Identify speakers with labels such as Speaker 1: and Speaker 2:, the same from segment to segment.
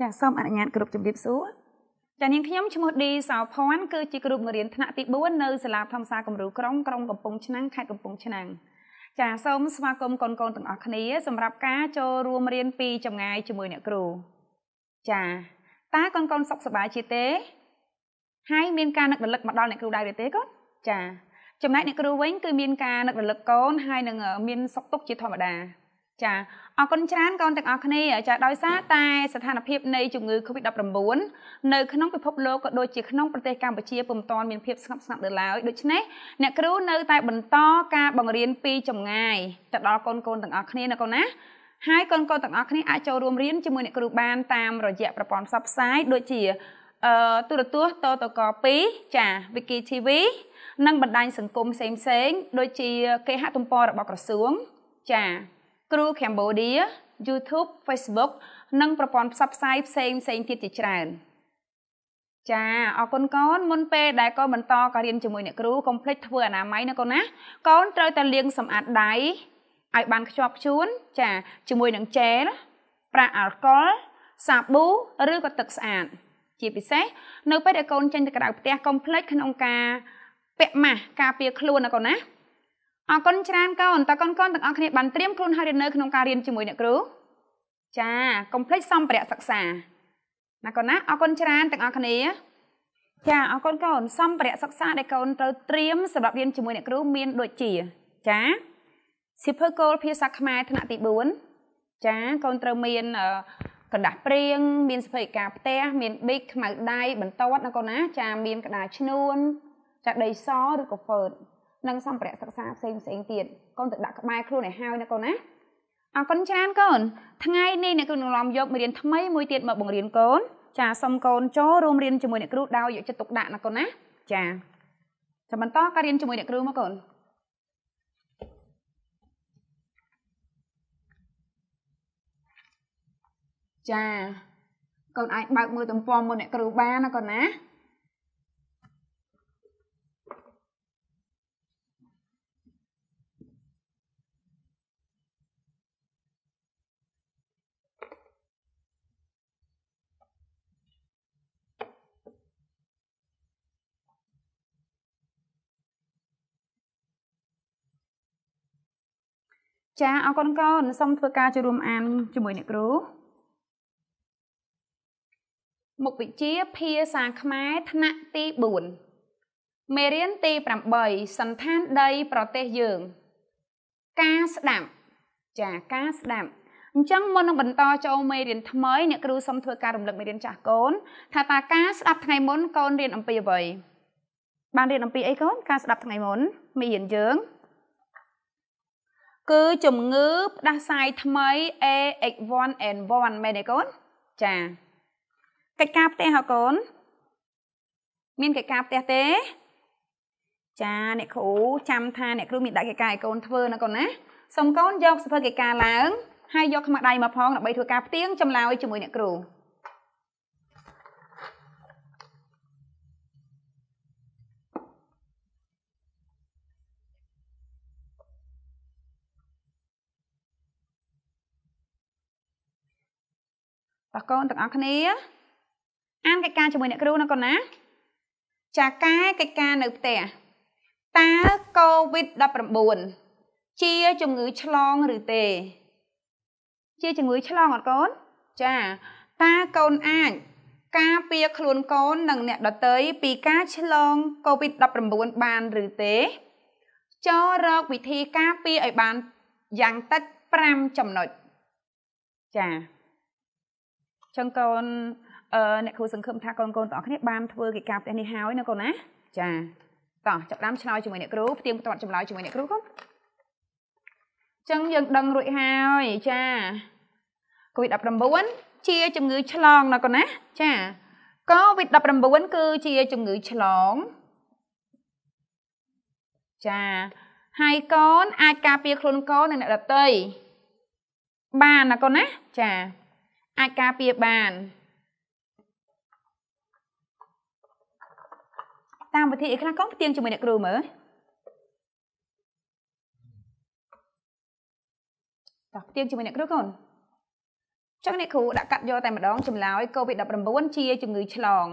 Speaker 1: ចាសូមអនុញ្ញាតគ្រប់ជំរាបសួរចានាងខ្ញុំឈ្មោះឌីសោភ័ណ្ឌគឺជាគ្រូបង្រៀនថ្នាក់ទី4នៅសាលាធម្មសាគំរូក្រុងក្រុងកំពង់ឆ្នាំងខេត្តកំពង់ឆ្នាំងចាសូមស្វាគមន៍កូនកូនទាំងអស់គ្នា សម្រាប់ការចូលរួមរៀនពីចម្ងាយជាមួយអ្នកគ្រូចាតើកូនកូនសុខសប្បាយជាទេហើយមានការនឹករលឹកមកដល់អ្នកគ្រូដែរទេកូនចាចំណែកអ្នកគ្រូវិញគឺមានការនឹករលឹកកូនហើយនឹងមានសុខទុក្ខជាធម្មតាចាអរគុណច្រើនកូនទាំងអស់គ្នាចាដោយសារតែ ស្ថានភាពនៃជំងឺ Covid-19 នៅក្នុងពិភពលោកក៏ដូចជាក្នុងប្រទេសកម្ពុជាពុំទាន់មានភាពស្ងប់ស្ងាត់ដល់ឡើយដូច្នេះអ្នកគ្រូនៅតែបន្តការបង្រៀនពីចម្ងាយទៅដល់កូនកូនទាំងអស់គ្នាណាកូនណាហើយកូនកូនទាំងអស់គ្នាអាចចូលរួមរៀនជាមួយអ្នកគ្រូបានតាមរយៈប្រព័ន្ធផ្សព្វផ្សាយដូចជាអឺទូរទស្សន៍តតក2ចា Wiki TV និងបណ្ដាញសង្គមផ្សេងៗដូចជា គេហទំព័ររបស់ក្រសួងចាគ្រូ Cambodia YouTube Facebook និង ប្រព័ន្ធផ្សព្វផ្សាយផ្សេងផ្សេងទៀតជាច្រើន ចាអរគុណកូនមុនពេលដែលកូនបន្តក៏រៀនជាមួយអ្នកគ្រូកុំភ្លេចធ្វើអនាម័យណាកូនណាកូនត្រូវតែលាងសម្អាតដៃឲ្យបានខ្ជាប់ខ្ជួន ចាជាមួយនឹងជែលប្រាក់អាល់កុលសាប៊ូឬក៏ទឹកស្អាតជាពិសេសនៅពេលដែលកូនចេញទៅក្រៅផ្ទះកុំភ្លេចក្នុងការពាក់ម៉ាស់ការពារខ្លួនណាកូនណាអរគុណច្រើនកូនតើកូនកូនទាំងអស់គ្នាបានត្រៀមខ្លួនហើយឬនៅក្នុងការរៀនជាមួយអ្នកគ្រូចាកុំភ្លេចសម្ភារៈសិក្សាណាកូនណាអរគុណច្រើនទាំងអស់គ្នា ចាអរគុណកូនសម្ភារៈសិក្សាដែលកូនត្រូវត្រៀមសម្រាប់រៀនជាមួយអ្នកគ្រូមាន ដូចជាចាសៀវភៅគោលភាសាខ្មែរថ្នាក់ទី4ចាកូនត្រូវមានកណ្ដាស់ព្រៀងមានសភិកាផ្ទះមានប៊ិចខ្មៅដៃបន្ទាត់ណាកូនណា ចាមានកណ្ដាស់ឈ្នួន ចាដីសឬក៏ហ្វឺតនិងសម្ភារៈសិក្សាផ្សេងផ្សេងទៀតកូនទៅដាក់ក្បែរខ្លួនឲ្យហើយណាកូនណាអរគុណច្រើនកូនថ្ងៃនេះអ្នកគ្រូនឹងនាំយកមេរៀនថ្មីមួយទៀតមកបង្រៀនកូន ចាសូមកូនចូលរួមរៀនជាមួយអ្នកគ្រូដោយយកចិត្តទុកដាក់ណាកូនណាចាចាំបន្តការរៀនជាមួយអ្នកគ្រូមកកូនចាកូនអាចបើកមើលទំព័រមុនអ្នកគ្រូបានណាកូនណាចាអរគុណកូនសូមធ្វើការចូលរួមអានជាមួយអ្នកគ្រូមុខវិជ្ជាភាសាខ្មែរថ្នាក់ទី4មេរៀនទី8សន្តានដីប្រទេសយើង ការស្ដាប់ចាការស្ដាប់អញ្ចឹងមុននឹងបន្តចូលមេរៀនថ្មីអ្នកគ្រូសូមធ្វើការរំលឹកមេរៀនចាស់កូន ថាតើការស្ដាប់ថ្ងៃមុនកូនរៀនអំពីអ្វីបានរៀនអំពីអីកូនការស្ដាប់ថ្ងៃមុនមេរៀនយើងគឺជំងឺផ្ដាសាយថ្មី AX1N1 មែនទេកូនចាកិច្ចការផ្ទះហ៎កូនមានកិច្ចការផ្ទះទេចាអ្នកគ្រូចាំថាអ្នកគ្រូមានដាក់កិច្ចការឲ្យកូនធ្វើណាកូនណាសូមកូនយកសភើកិច្ចការឡើងហើយយកខ្មៅដៃមកផងដើម្បីធ្វើ ការផ្ទៀងចម្លើយជាមួយអ្នកគ្រូបោះកូនទាំងអស់គ្នា អានកិច្ចការជាមួយអ្នកគ្រូណាកូនណា ចាកែកិច្ចការនៅផ្ទះតើ COVID-19 ជាជំងឺឆ្លងឬទេ ជាជំងឺឆ្លងអត់កូនចាតើកូនអាចការពារខ្លួនកូននិងអ្នកដទៃពីការឆ្លង COVID-19 បានឬទេចូលរកវិធីការពារឲ្យបានយ៉ាងតិច5ចំណុចចាចឹងកូនអឺអ្នកគ្រូសង្ឃឹមថាកូនកូនបងប្អូនគ្នាបានធ្វើកិច្ចការផ្ទះនេះហើយណាកូនណា ចាតោះចាប់ដើមឆ្លើយជាមួយអ្នកគ្រូផ្ទៀងផ្ទាត់ចម្លើយជាមួយអ្នកគ្រូកូនចឹងយើងដឹងរួចហើយចាកូវីដ19ជាជំងឺ ឆ្លងណាកូនណា ចាកូវីដ19គឺជាជំងឺឆ្លងចាហើយកូនអាចការពារខ្លួនកូននិងអ្នកដទៃបានណាកូនណាចាអាចការពារបានតាមវិធីអីខ្លះកងផ្ទៀងជាមួយអ្នកគ្រូមើលតោះផ្ទៀងជាមួយអ្នកគ្រូកូនចឹងអ្នកគ្រូដាក់កាត់យកតែម្ដងចម្លើយ COVID-19 ជាជំងឺឆ្លង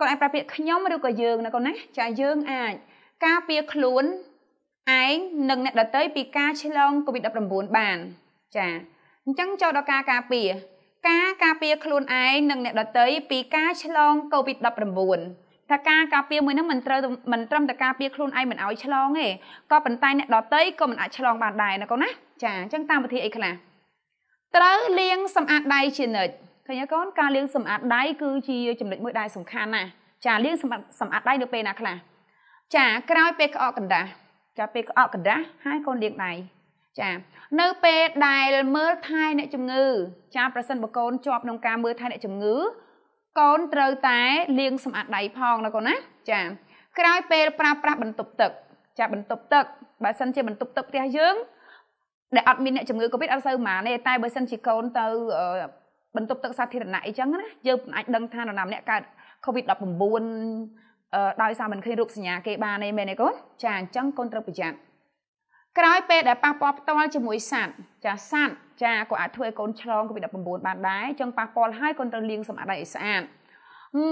Speaker 1: កូនអាចប្រើពាក្យខ្ញុំឬក៏យើងណាកូនណាចាយើងអាច ការពារខ្លួនឯងនិងអ្នកដទៃពីការឆ្លង COVID-19 បាន ចាអញ្ចឹងចូលដល់ការការពារការការពារខ្លួនឯងនិងអ្នកដទៃពីការឆ្លង COVID-19 ថាការការពារមួយហ្នឹងមិនត្រូវមិនត្រឹមតែការពារខ្លួនឯងមិនឲ្យឆ្លងទេក៏ប៉ុន្តែអ្នកដទៃក៏មិនអាចឆ្លងបានដែរណាកូនណាចាអញ្ចឹងតាមវិធីអីខ្លះត្រូវលាង សម្អាតដៃជានិច្ចឃើញទេកូនការលាងសម្អាតដៃគឺជាចំណុចមួយដែលសំខាន់ណាស់ចាលាងសម្អាតសម្អាតដៃនៅពេលណាខ្លះចាក្រោយពេលក្អកកណ្ដាស់ចាពេលក្អកកណ្ដាស់ហើយកូនលាងដៃចានៅពេលដែលមើលថែអ្នកជំងឺ ចាប្រសិនបើកូនជាប់ក្នុងការមើលថែអ្នកជំងឺ កូនត្រូវតែលាងសម្អាតដៃផងណាកូនណា ចាក្រោយ ពេលប្រើប្រាស់បន្ទប់ទឹកចាបន្ទប់ទឹកបើសិនជាបន្ទប់ទឹកផ្ទះយើងដែលអត់មានអ្នកជំងឺកូវីដអត់សូវម៉ានទេតែបើសិនជាកូន ទៅ បន្ទប់ទឹកសាធារណៈអីចឹងណាយើងមិនអាចដឹងថានរណាម្នាក់កើតកូវីដ19ដោយសារមិនឃើញរូបសញ្ញាគេបានទេមែនទេកូនចាអញ្ចឹងកូនត្រូវប្រយ័ត្នក្រោយពេលដែលប៉ះពាល់ផ្ទាល់ជាមួយសត្វចាសត្វចាក៏អាចធ្វើឲ្យកូនឆ្លងកូវីដ19បានដែរចឹងប៉ះពាល់ហើយកូនត្រូវលាងសម្អាតដៃឲ្យស្អាត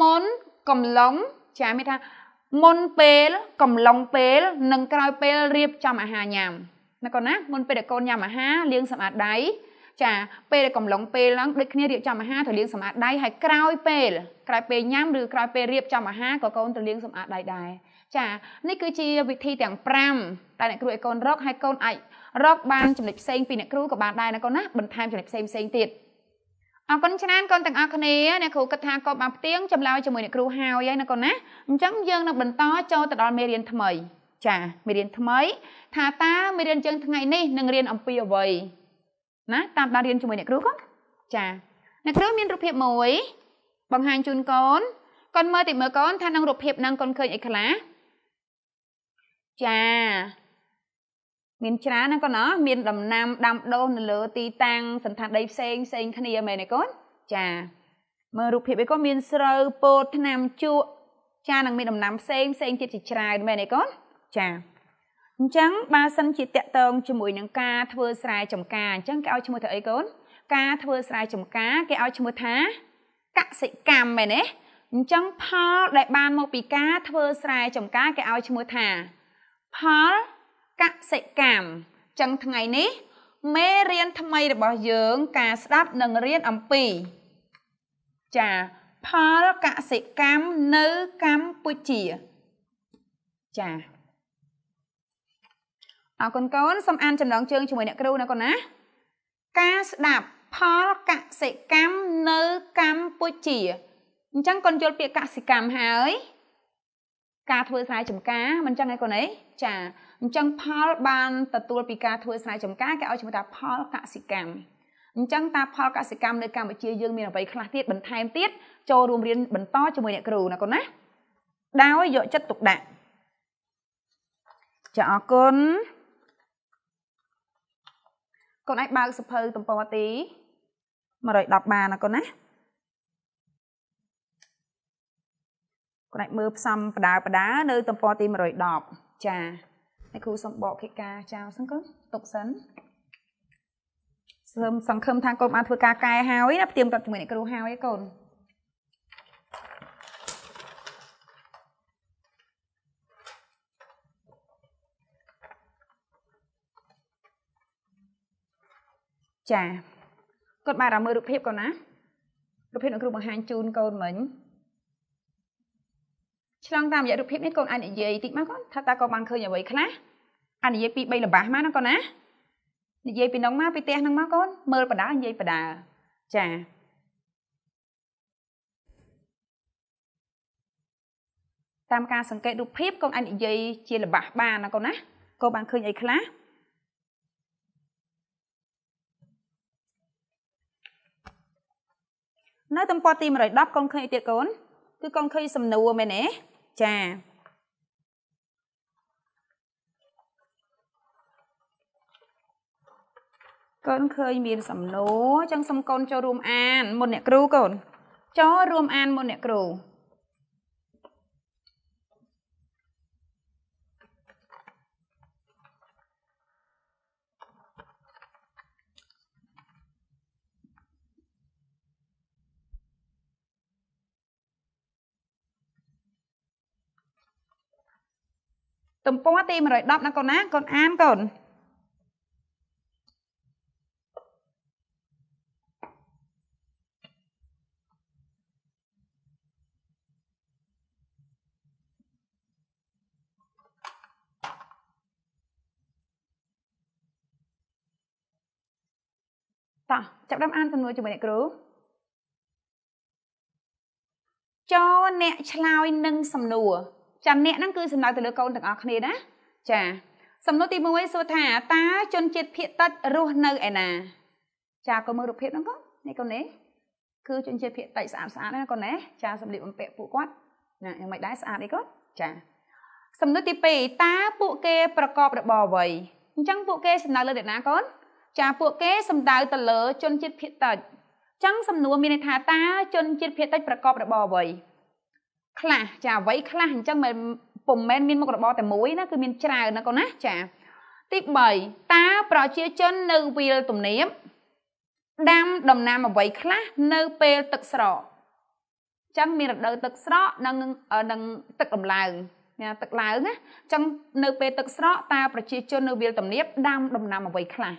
Speaker 1: មុនកំឡុងចាមានថាមុនពេលកំឡុងពេល និងក្រោយពេលរៀបចំអាហារញ៉ាំណាកូនណាមុនពេលដែលកូនញ៉ាំអាហារលាងសម្អាតដៃចាពេលដែលកំឡុងពេលឡើងដូចគ្នារៀបចំអាហារត្រូវលាងសម្អាតដៃហើយក្រោយពេល ក្រោយពេលញ៉ាំឬក្រោយពេលរៀបចំអាហារក៏កូនត្រូវលាងសម្អាតដៃដែរចានេះគឺជាវិធីទាំង5តែអ្នកគ្រូឲ្យកូនរកហើយកូនអាចរកបានចំណុចផ្សេងពីអ្នកគ្រូក៏បានដែរណាកូនណាបន្ថែមចំណុចផ្សេងផ្សេងទៀតអរគុណច្រើនកូនទាំងអស់គ្នាអ្នកគ្រូគិតថាកូនបានផ្ទៀងចម្លើយជាមួយអ្នកគ្រូហើយហើយណាកូនណាអញ្ចឹងយើងនឹងបន្តចូលទៅដល់មេរៀនថ្មីចាមេរៀនថ្មីថាតើមេរៀនយើងថ្ងៃនេះនឹងរៀនអំពីអ្វីណាតាមដានរៀនជាមួយអ្នកគ្រូកូនចាអ្នកគ្រូមានរូបភាពមួយ បង្ហាញជូនកូនកូនមើលតិចមើលកូនថានឹងរូបភាពនឹងកូនឃើញអីខ្លះចាមានច្រើនណាកូនអមាន ដំណាំដាំដុះនៅលើទីតាំងសន្តានដីផ្សេងផ្សេងគ្នាមែនទេកូនចាមើលរូបភាពអីក៏មានស្រូវពោតថ្នាំជក់ចានឹងមានដំណាំផ្សេងផ្សេងទៀតជាច្រើនមែនទេកូនចាអញ្ចឹងបើសិនជាតកតងជាមួយនឹងការធ្វើស្រែចម្ការអញ្ចឹងគេឲ្យឈ្មោះថាអីកូនការធ្វើស្រែចម្ការគេឲ្យឈ្មោះថាកសិកម្មមែនទេអញ្ចឹងផលដែលបាន មកពីការធ្វើស្រែចម្ការគេឲ្យឈ្មោះថាផលកសិកម្មចឹងថ្ងៃនេះមេរៀនថ្មីរបស់យើង ការស្ដាប់ និងរៀនអំពី ចាផលកសិកម្មនៅកម្ពុជាចាអរគុណកូនសូមអានចំណងជើងជាមួយអ្នកគ្រូណាកូនណាការស្ដាប់ផលកសិកម្មនៅកម្ពុជាអញ្ចឹងកូនយល់ពាក្យកសិកម្មហើយការធ្វើស្រែចម្ការមិនចឹងឯកូនអីចាអញ្ចឹងផលបានទទួលពីការធ្វើស្រែចម្ការគេឲ្យឈ្មោះថាផលកសិកម្មអញ្ចឹងតាផលកសិកម្មនៅកម្ពុជាយើងមានអ្វីខ្លះទៀតបន្ថែមទៀតចូលរួមរៀនបន្តជាមួយអ្នកគ្រូណាកូនណាដោយយកចិត្តទុកដាក់ចាអរគុណកូនអាចបើកសភៅទំព័រទី110បានណាកូនណាគាត់អាចមើលផ្សំបដាបដានៅទំព័រទី110ចាហើយគ្រូសូមបកកិច្ចការចោលសិនកូនទុកសិនសូមសង្ឃឹមថាកូនបានធ្វើការកែហើយណាផ្ទៀងផ្ទាត់ជាមួយអ្នកគ្រូហើយកូនចាគាត់បានរមើលរូបភាពកូនណារូបភាពអ្នកគ្រូបង្ហាញជូនកូនមិញឆ្លងតាមរយៈរូបភាពនេះកូនអាចនិយាយតិចមកកូនថាតើកូនបានឃើញអ្វីខ្លះអាចនិយាយពី3លបាស់មកណា កូនណានិយាយពីនងមកពីផ្ទះនឹងមកកូនមើលបដានិយាយបដាចាតាមការសង្កេតរូបភាពកូនអាចនិយាយជាលបាស់បានណាកូនណាកូនបានឃើញអីខ្លះនៅទំព័រទី110កូនឃើញអីទៀតកូនគឺកូនឃើញសំណួរមែនទេចាកូនឃើញមានសំណួរចឹងសុំកូនចូលរួមអានមុនអ្នកគ្រូកូនចូលរួម អានមុនអ្នកគ្រូទំព័រទី110ណាកូនណាកូនអានកូនតោះចាប់ដើមអានសំណួរជាមួយអ្នកគ្រូចអ្នក ឆ្លើយនឹងសំណួរចាំអ្នកហ្នឹងគឺសំដៅទៅលើកូនទាំងអស់គ្នាណាចា សំណួរទី1សួរថាតើជនជាតិភៀតតិចរស់នៅឯណាចាក៏មើលរូបភាពហ្នឹងកូននេះកូននេះគឺជនជាតិភៀតតិចស្អាតស្អាតណាកូនណាចាសម្លៀកបំពាក់ពួកគាត់ណាយ៉ាងម៉េចដែរស្អាតអីកូនចាសំណួរទី2តើពួកគេប្រកបរបរអ្វីអញ្ចឹងពួកគេសំដៅលើអ្នកណាកូនចាពួកគេសំដៅទៅលើជនជាតិភៀតតិចអញ្ចឹងសំណួរមានន័យថាតើជនជាតិភៀតតិចប្រកបរបរអ្វីខ្លះចាអ្វីខ្លះអញ្ចឹងមិនពុំមែនមានមុខរបរតែមួយណាគឺមានច្រើនណាកូនណាចា ទី3តើប្រជាជននៅវាលទំនាបដាំដំណាំអ្វីខ្លះនៅពេលទឹកស្រកចឹងមានរដូវទឹកស្រកនិងនឹងទឹកដំឡើងណាទឹកឡើងណាចឹងនៅ ពេលទឹកស្រកតើប្រជាជននៅវាល ទំនាបដាំដំណាំអ្វីខ្លះ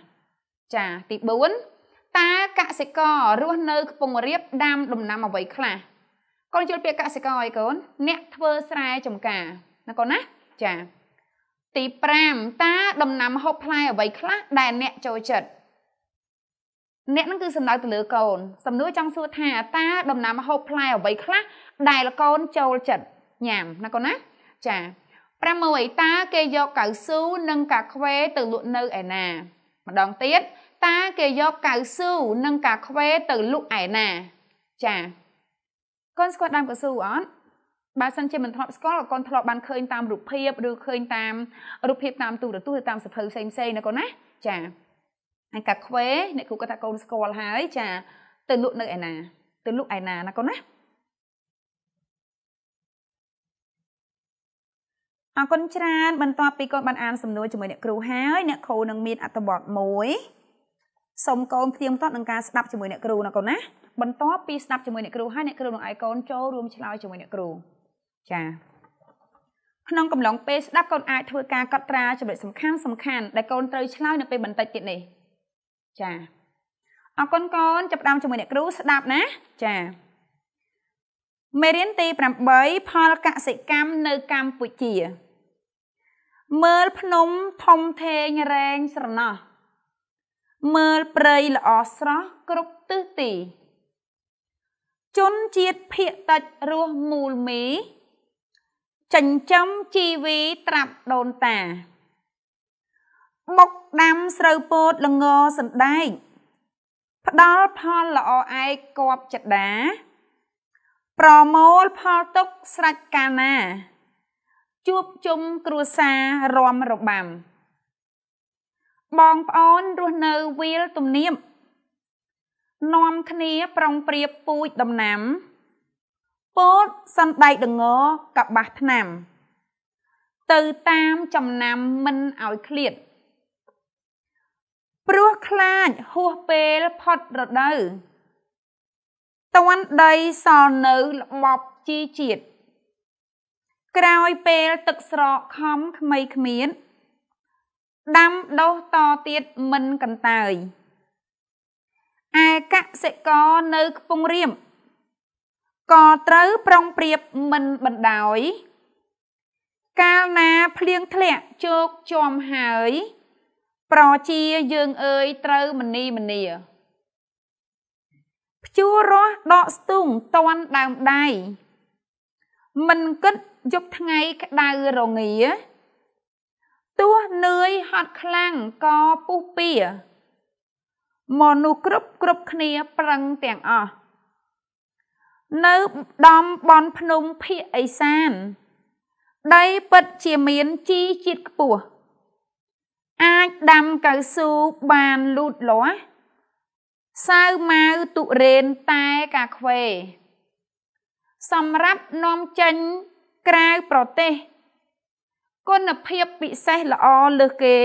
Speaker 1: ចាទី4តើកសិកររស់នៅខ្ពង់រាបដាំដំណាំអ្វីខ្លះកូនយល់ពាក្យកសិករអីកូនអ្នកធ្វើស្រែចម្ការណាកូនណាចា ទី5តើដំណាំហូបផ្លែអ្វីខ្លះដែលអ្នកចូលចិត្តអ្នកនឹងគឺសំដៅទៅលើកូន សំណួរចង់សួរថាតើដំណាំហូបផ្លែអ្វីខ្លះដែលកូនចូលចិត្តញ៉ាំណាកូនណាចា6តើគេយកកៅស៊ូនិង កាខ្វេ ទៅលក់នៅឯណា ម្ដងទៀតតើគេយកកៅស៊ូនិងកាខ្វេទៅលក់ឯណាចាកូនស្គាល់ដើមកស៊ូអត់បើសិនជាមិនធ្លាប់ស្គាល់កូនធ្លាប់បានឃើញតាមរូបភាពឬឃើញតាមរូបភាពតាមទូរទស្សន៍ឬតាមសៀវភៅផ្សេងផ្សេងណាកូនណាចាហើយកាខ្វេអ្នកគ្រូគាត់ថាកូនស្គាល់ហើយ ចាទៅលក់នៅឯណា ទៅលក់ឯណាណាកូនណាអរគុណច្រើនបន្ទាប់ពីកូនបានអានសំណួរជាមួយអ្នកគ្រូហើយអ្នកគ្រូនឹងមាន អត្ថបទមួយសូមកូនផ្ទៀងផ្ទាត់នឹងការស្ដាប់ជាមួយអ្នកគ្រូណាកូនណាបន្ទាប់ពីស្ដាប់ជាមួយអ្នកគ្រូហើយអ្នកគ្រូនឹងឲ្យកូនចូលរួមឆ្លើយជាមួយអ្នកគ្រូចា៎ក្នុងកំឡុងពេលស្ដាប់កូនអាចធ្វើការកត់ត្រាចំណុចសំខាន់សំខាន់ដែលកូនត្រូវឆ្លើយនៅពេលបន្តិចទៀតនេះចា៎អរគុណកូនចាប់ដើមជាមួយអ្នកគ្រូស្ដាប់ណា ចា៎មេរៀនទី8ផលកសិកម្មនៅកម្ពុជា មើលភ្នំធំធេងរែងស្រណោះមើលព្រៃល្អស្រស់គ្រប់ទិសទីជនជាតិភៀកតិចរស់មូលមីចិញ្ចឹមជីវីត្រាប់ដូនតាមុខដាំស្រូវពោតល្ងសណ្ដែកផ្ដល់ផលល្អឯកគប់ចដា ប្រមូលផលទុកស្រេចកាណា ជួបជុំគ្រួសាររំរបាំបងប្អូនរស់នៅវាលទំនាបនាំគ្នាប្រុងប្រៀបពូជដំណាំពោតសណ្ដែកដងកបាស់ថ្នាំ ទៅតាមចំណាំមិនឲ្យឃ្លាត ព្រោះខ្លាចហួសពេលផុតរដូវតន់ដីសល់នៅល្បប់ជីជាតិក្រោយពេលទឹកស្រកខំក្មៃគ្មានដាំដុះតទៀតមិនកន្តើយឯកសិករនៅខ្ពង់រាបក៏ត្រូវប្រុងប្រៀបមិនបណ្ដោយកាលណាភ្លៀងធ្លាក់ជោគជាំហើយ ប្រជាយើងអើយត្រូវមនីមនីភ្ជួររាស់ដកស្ទូងតន់ដើមដៃមិនគិតយប់ថ្ងៃក្តៅរងាទោះនឿយហត់ខ្លាំងក៏ពុះពៀមនុស្សគ្រប់គ្រប់គ្នាប្រឹងទាំងអស់នៅដំបនភ្នំភៀកអេសាន ដីពិតជាមានជីជាតិខ្ពស់អាចដាំកៅស៊ូបានលូតលាស់សៅម៉ៅទុរេនតែកាខ្វេ សម្រាប់នាំចេញក្រៅប្រទេសគុណភាពពិសេសល្អលើសគេ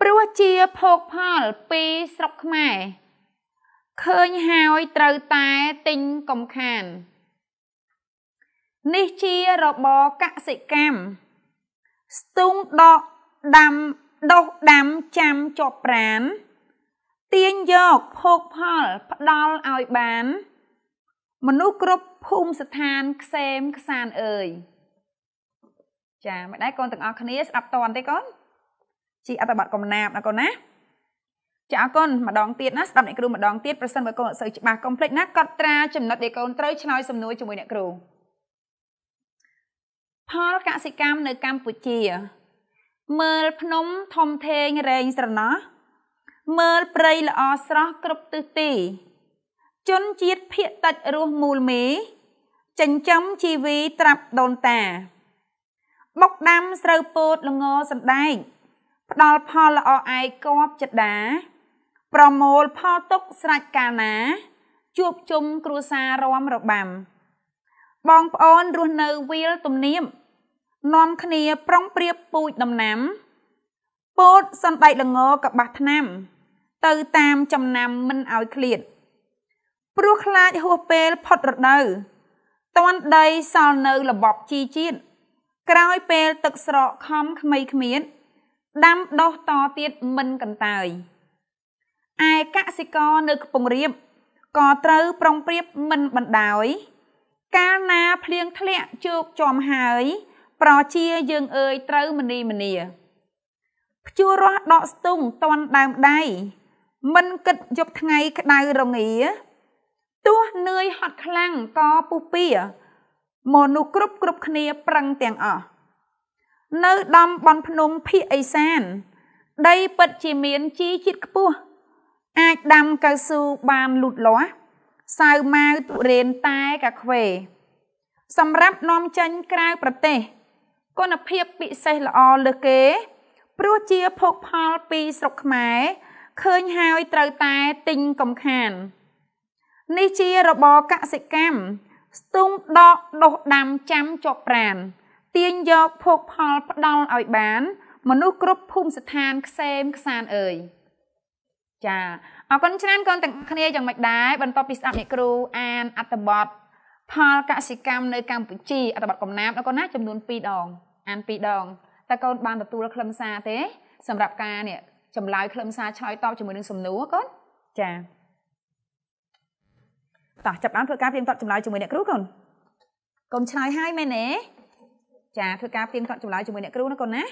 Speaker 1: ព្រោះជាភោគផលពីស្រុកខ្មែរឃើញហើយត្រូវតែទិញកំខាន នេះជារបរកសិកម្មស្ទូងដកដាំដោះដាំចាំជាប់ប្រានទាញយកភោគផលផ្ដល់ឲ្យបាន មនុស្សគ្រប់ភូមិស្ថានខ្សែមខ្សានអើយចាមិនដែរកូនទាំងអស់គ្នាស្ដាប់តន់ទេកូនជីអត្តបទកំណាបណាកូនណា ចាអរគុណម្ដងទៀតណាស្ដាប់អ្នកគ្រូម្ដងទៀតប្រសិនបើកូនអត់សូវច្បាស់កុំភ្លេចណាកត់ត្រាចំណុចដែលកូនត្រូវឆ្លើយសំណួរជាមួយអ្នកគ្រូផលកសិកម្មនៅកម្ពុជា មើលភ្នំធំធេងរែងស្រណោះមើលព្រៃល្អស្រស់គ្រប់ទិសទី ជនជាតិភៀកតិចរស់មូលមេចិញ្ចឹមជីវីត្រាប់ដូនតាបុកដាំស្រូវពោតល្ងសណ្ដែកផ្ដល់ផលល្អឯកគប់ចដាប្រមូលផលទុកស្រេចកាលណា ជួបជុំគ្រួសាររំរបាំ បងប្អូនរស់នៅវាលទំនាបនាំគ្នាប្រុងប្រៀបពូជដំណាំពោតសណ្ដែកល្ងកបាស់ឆ្នាំ ទៅតាមចំណាំមិនឲ្យឃ្លាតព្រោះខ្លាចហួសពេលផុតរដូវតន់ដីសល់នៅរបបជីជាតិក្រោយពេលទឹកស្រកខំក្មៃគ្មៀតដាំដុះតទៀតមិនកន្តើយឯកសិករនៅកំពង់រៀបក៏ត្រូវប្រុងប្រៀបមិនបណ្ដោយកាលណាភ្លៀងធ្លាក់ជោគចំហើយ ប្រជាយើងអើយត្រូវមនីមនីភ្ជួររស់ដកស្ទុងតន់ដើមដៃមិនគិតយប់ថ្ងៃក្តៅរងាទោះនឿយហត់ខ្លាំងក៏ពុះពៀមនុស្សគ្រប់គ្រប់គ្នាប្រឹងទាំងអស់នៅដំបំភ្នំភៀកអេសានដីពិតជាមានជីជាតិខ្ពស់អាចដាំកៅស៊ូបានលូតលាស់សាវម៉ាវទុរេនតែកាខ្វេសម្រាប់នាំចេញក្រៅប្រទេសគុណភាពពិសេសល្អលើគេព្រោះជាភោគផលពីស្រុកខ្មែរឃើញហើយត្រូវតែទិញកំខាននេះជារបរកសិកម្មស្ទូងដកដុសដាំចាំជាប់ប្រានទាញយកភោគផលផ្ដាល់ឲ្យបាន មនុស្សគ្រប់ភូមិស្ថានខ្សែមខ្សានអើយចាអរគុណច្រើនកូនទាំងគ្នាយ៉ាងម៉េចដែរបន្ទាប់ពីស្ដាប់អ្នកគ្រូអានអត្ថបទផលកសិកម្មនៅកម្ពុជា អត្ថបទកំណាព្យអរគុណណា ចំនួន2ដង អាន2ដងតើកូនបានទទួលខ្លឹមសារទេសម្រាប់ការនេះចម្លើយខ្លឹមសារឆ្លើយតបជាមួយនឹងសំណួរកូនចា៎តោះចាប់បានធ្វើការព្រៀងគាត់ចម្លើយជាមួយអ្នកគ្រូកូនកូនឆ្លើយហើយមែនទេចាធ្វើការព្រៀងគាត់ចម្លើយជាមួយអ្នកគ្រូណាកូនណា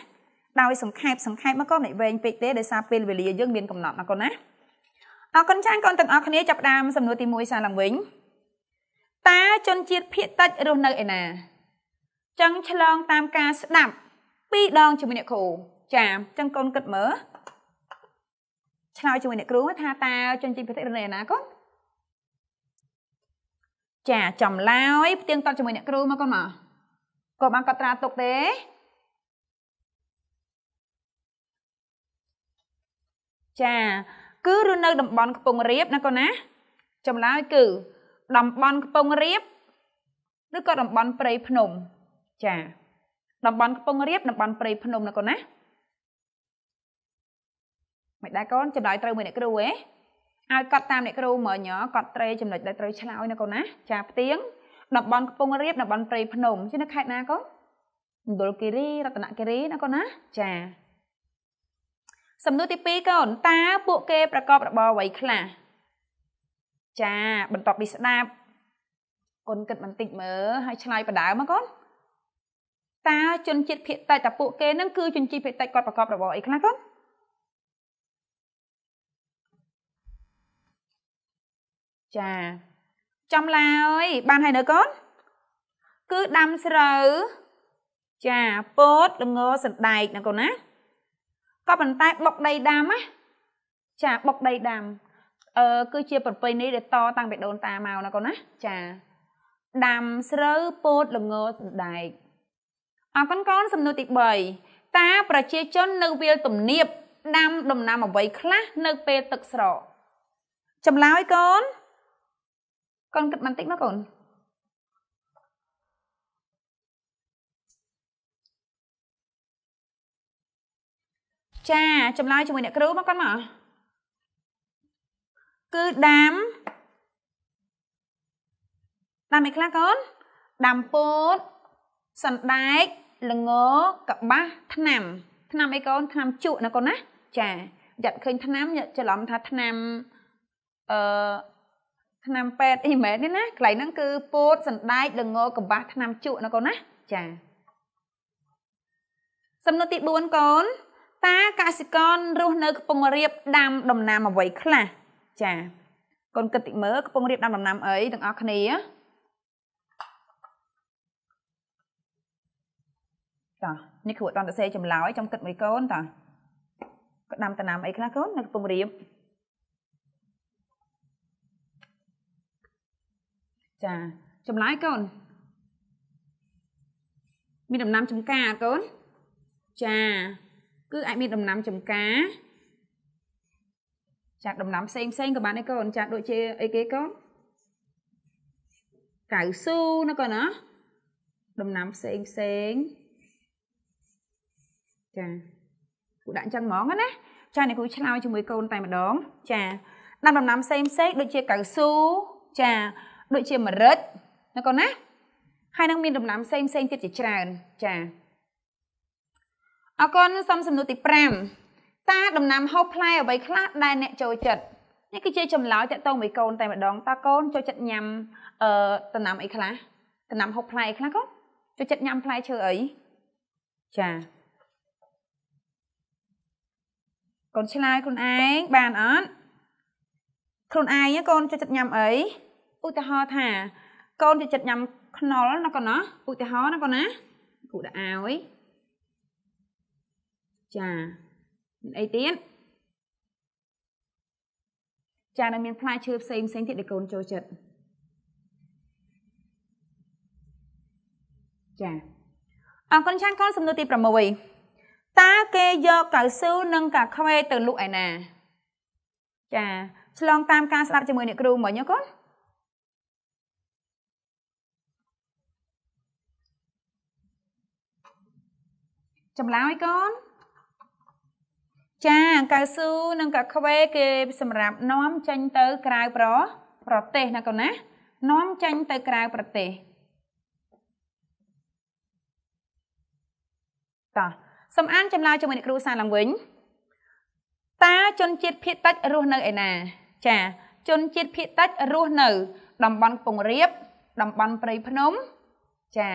Speaker 1: ដោយសង្ខេបសង្ខេបមកកូនឲ្យវែងពេកទេដោយសារពេលវេលាយើងមានកំណត់ណាកូនណាអរគុណច្រើនកូនទាំងអស់គ្នាចាប់ផ្ដើមសំណួរទី1សារឡើងវិញតើជនជាតិភៀតតិចរស់នៅឯណាចង់ឆ្លងតាមការស្ដាប់ពីរដងជាមួយអ្នកគ្រូចាអញ្ចឹងកូនគិតមើលឆ្លើយជាមួយអ្នកគ្រូថាតើជនជាតិភៀតតិចរស់នៅឯណាកូនចាចំឡាយផ្ទៀងតតជាមួយអ្នកគ្រូមកកូនមកក៏បានកត់ត្រាទុកទេ ចា គឺរស់នៅតំបន់ខ្ពង់រាបណាកូនណា ចំឡាយគឺតំបន់ខ្ពង់រាបឬក៏តំបន់ព្រៃភ្នំចាតំបន់ខ្ពង់រាបតំបន់ព្រៃភ្នំណាកូនណាមិនដែរកូនចំឡាយត្រូវមួយអ្នកគ្រូហ៎ឲ្យកត់តាមអ្នកគ្រូមើលញ៉កត់ត្រេចំណុចដែលត្រូវឆ្លើយណាកូនណា ចាផ្ទៀងតំបន់កំពង់រាបតំបន់ព្រៃភ្នំជានៅខេត្តណាកូនមណ្ឌលគិរីរតនគិរីណាកូនណាចាសំណួរទី2កូនតើពួកគេប្រកបរបរអ្វីខ្លះចាបន្តពីស្ដាប់កូនគិតបន្តិចមើលហើយឆ្លើយបដើមមកកូនតើជនជាតិភៀតតិចតើពួកគេនឹងគឺជនជាតិភៀតតិចគាត់ប្រកបរបរអីខ្លះកូនចាចំឡាអើយបានហើយនៅកូនគឺដាំស្រូវចាពោតល្ងសណ្ដែកណាកូនណាក៏ប៉ុន្តែបុកដីដាំណាចាបុកដីដាំអឺគឺជាប្រពៃណីដែលតតាំងពីដូនតាមកណាកូនណា ចាដាំស្រូវពោតល្ងសណ្ដែកអរគុណកូនសំណួរទី3តើប្រជាជននៅវាលទំនាបដាំ ដំណាំអ្វីខ្លះនៅពេលទឹកស្រកចម្លើយកូនកូនគិតបន្តិចមកកូនចាចម្លើយជាមួយអ្នកគ្រូមកគាត់មកគឺដាំដាំអីខ្លះកូនដាំពោតសណ្ដែកល្ងកបាសថ្នាំថ្នាំអីកូនថ្នាំជក់ណាកូនណា ចាយ៉ាត់ឃើញថ្នាំយ៉ាត់ច្រឡំថាថ្នាំអឺឆ្នាំពេទ្យអីមែនទេណាកន្លែងហ្នឹងគឺពោតសណ្ដែកល្ងកបាស់ឆ្នាំជក់ណាកូនណាចាសំណួរទី4កូន តាកសិកររស់នៅកំពង់រៀបដាំដំណាំអ្វីខ្លះចាកូនគិតតិចមើលកំពង់រៀបដាំដំណាំអីទាំងអស់គ្នាតោះនេះគឺអត់តន្តសេចម្លើយចាំគិតមួយកូនតោះក៏ដាំដំណាំអីខ្លះកូននៅកំពង់រៀបចាចម្លើយកូនមានដំណាំចំការកូនចាគឺអាចមានដំណាំចំការចាដំណាំផ្សេងផ្សេងក៏បានដែរកូនចាដូចជាអីគេកូនកៅស៊ូណាកូនណាដំណាំផ្សេងផ្សេងចាគូដាក់អញ្ចឹងហ្មងណាចាអ្នកគ្រូឆ្លើយជាមួយកូនតែម្ដងចាដាំដំណាំផ្សេងផ្សេងដូចជាកៅស៊ូចាដូចជាម្រេចណាកូនណាហើយនឹងមានដំណាំផ្សេងផ្សេងទៀតជាច្រើនចាអរគុណសំសំណួរទី5តាដំណាំហូបផ្លែអ្វីខ្លះដែលអ្នកចូលចិត្តនេះគឺជាចម្លើយតកតងមួយកូនតែម្ដង តាកូនចូលចិត្តញ៉ាំអឺដំណាំអីខ្លះដំណាំហូបផ្លែអីខ្លះកូនចូលចិត្តញ៉ាំផ្លែឈើអីចាកូនឆ្លើយខ្លួនឯងបានអត់ខ្លួនឯងកូនចូលចិត្តញ៉ាំអីឧទាហរណ៍ថាកូនជាចិត្តញ៉ាំខ្នុរណាកូនណាឧទាហរណ៍ណាកូនណាគូដាក់ឲ្យចាមានអីទៀតចានឹងមានផ្លែឈើផ្សេងផ្សេងទៀតដែលកូនចូលចិត្តចាអរគុណច្រើនកូនសំណួរទី6តើគេយកកៅស៊ូនិងកាខ្វេទៅលក់ឯណាចាឆ្លងតាមការស្ដាប់ជាមួយអ្នកគ្រូមកញោកូនចម្លើយកូនចាកៅស៊ូនិងកាខ្វេគេសម្រាប់នាំចេញទៅក្រៅប្រប្រទេសណាកូនណា នាំចេញទៅក្រៅប្រទេសតោះសំអានចម្លើយជាមួយអ្នកគ្រូសាឡើងវិញតាជនជាតិភៀតតិចរស់នៅឯណាចាជនជាតិភៀតតិចរស់នៅតំបន់ពងរៀបតំបន់ព្រៃភ្នំចា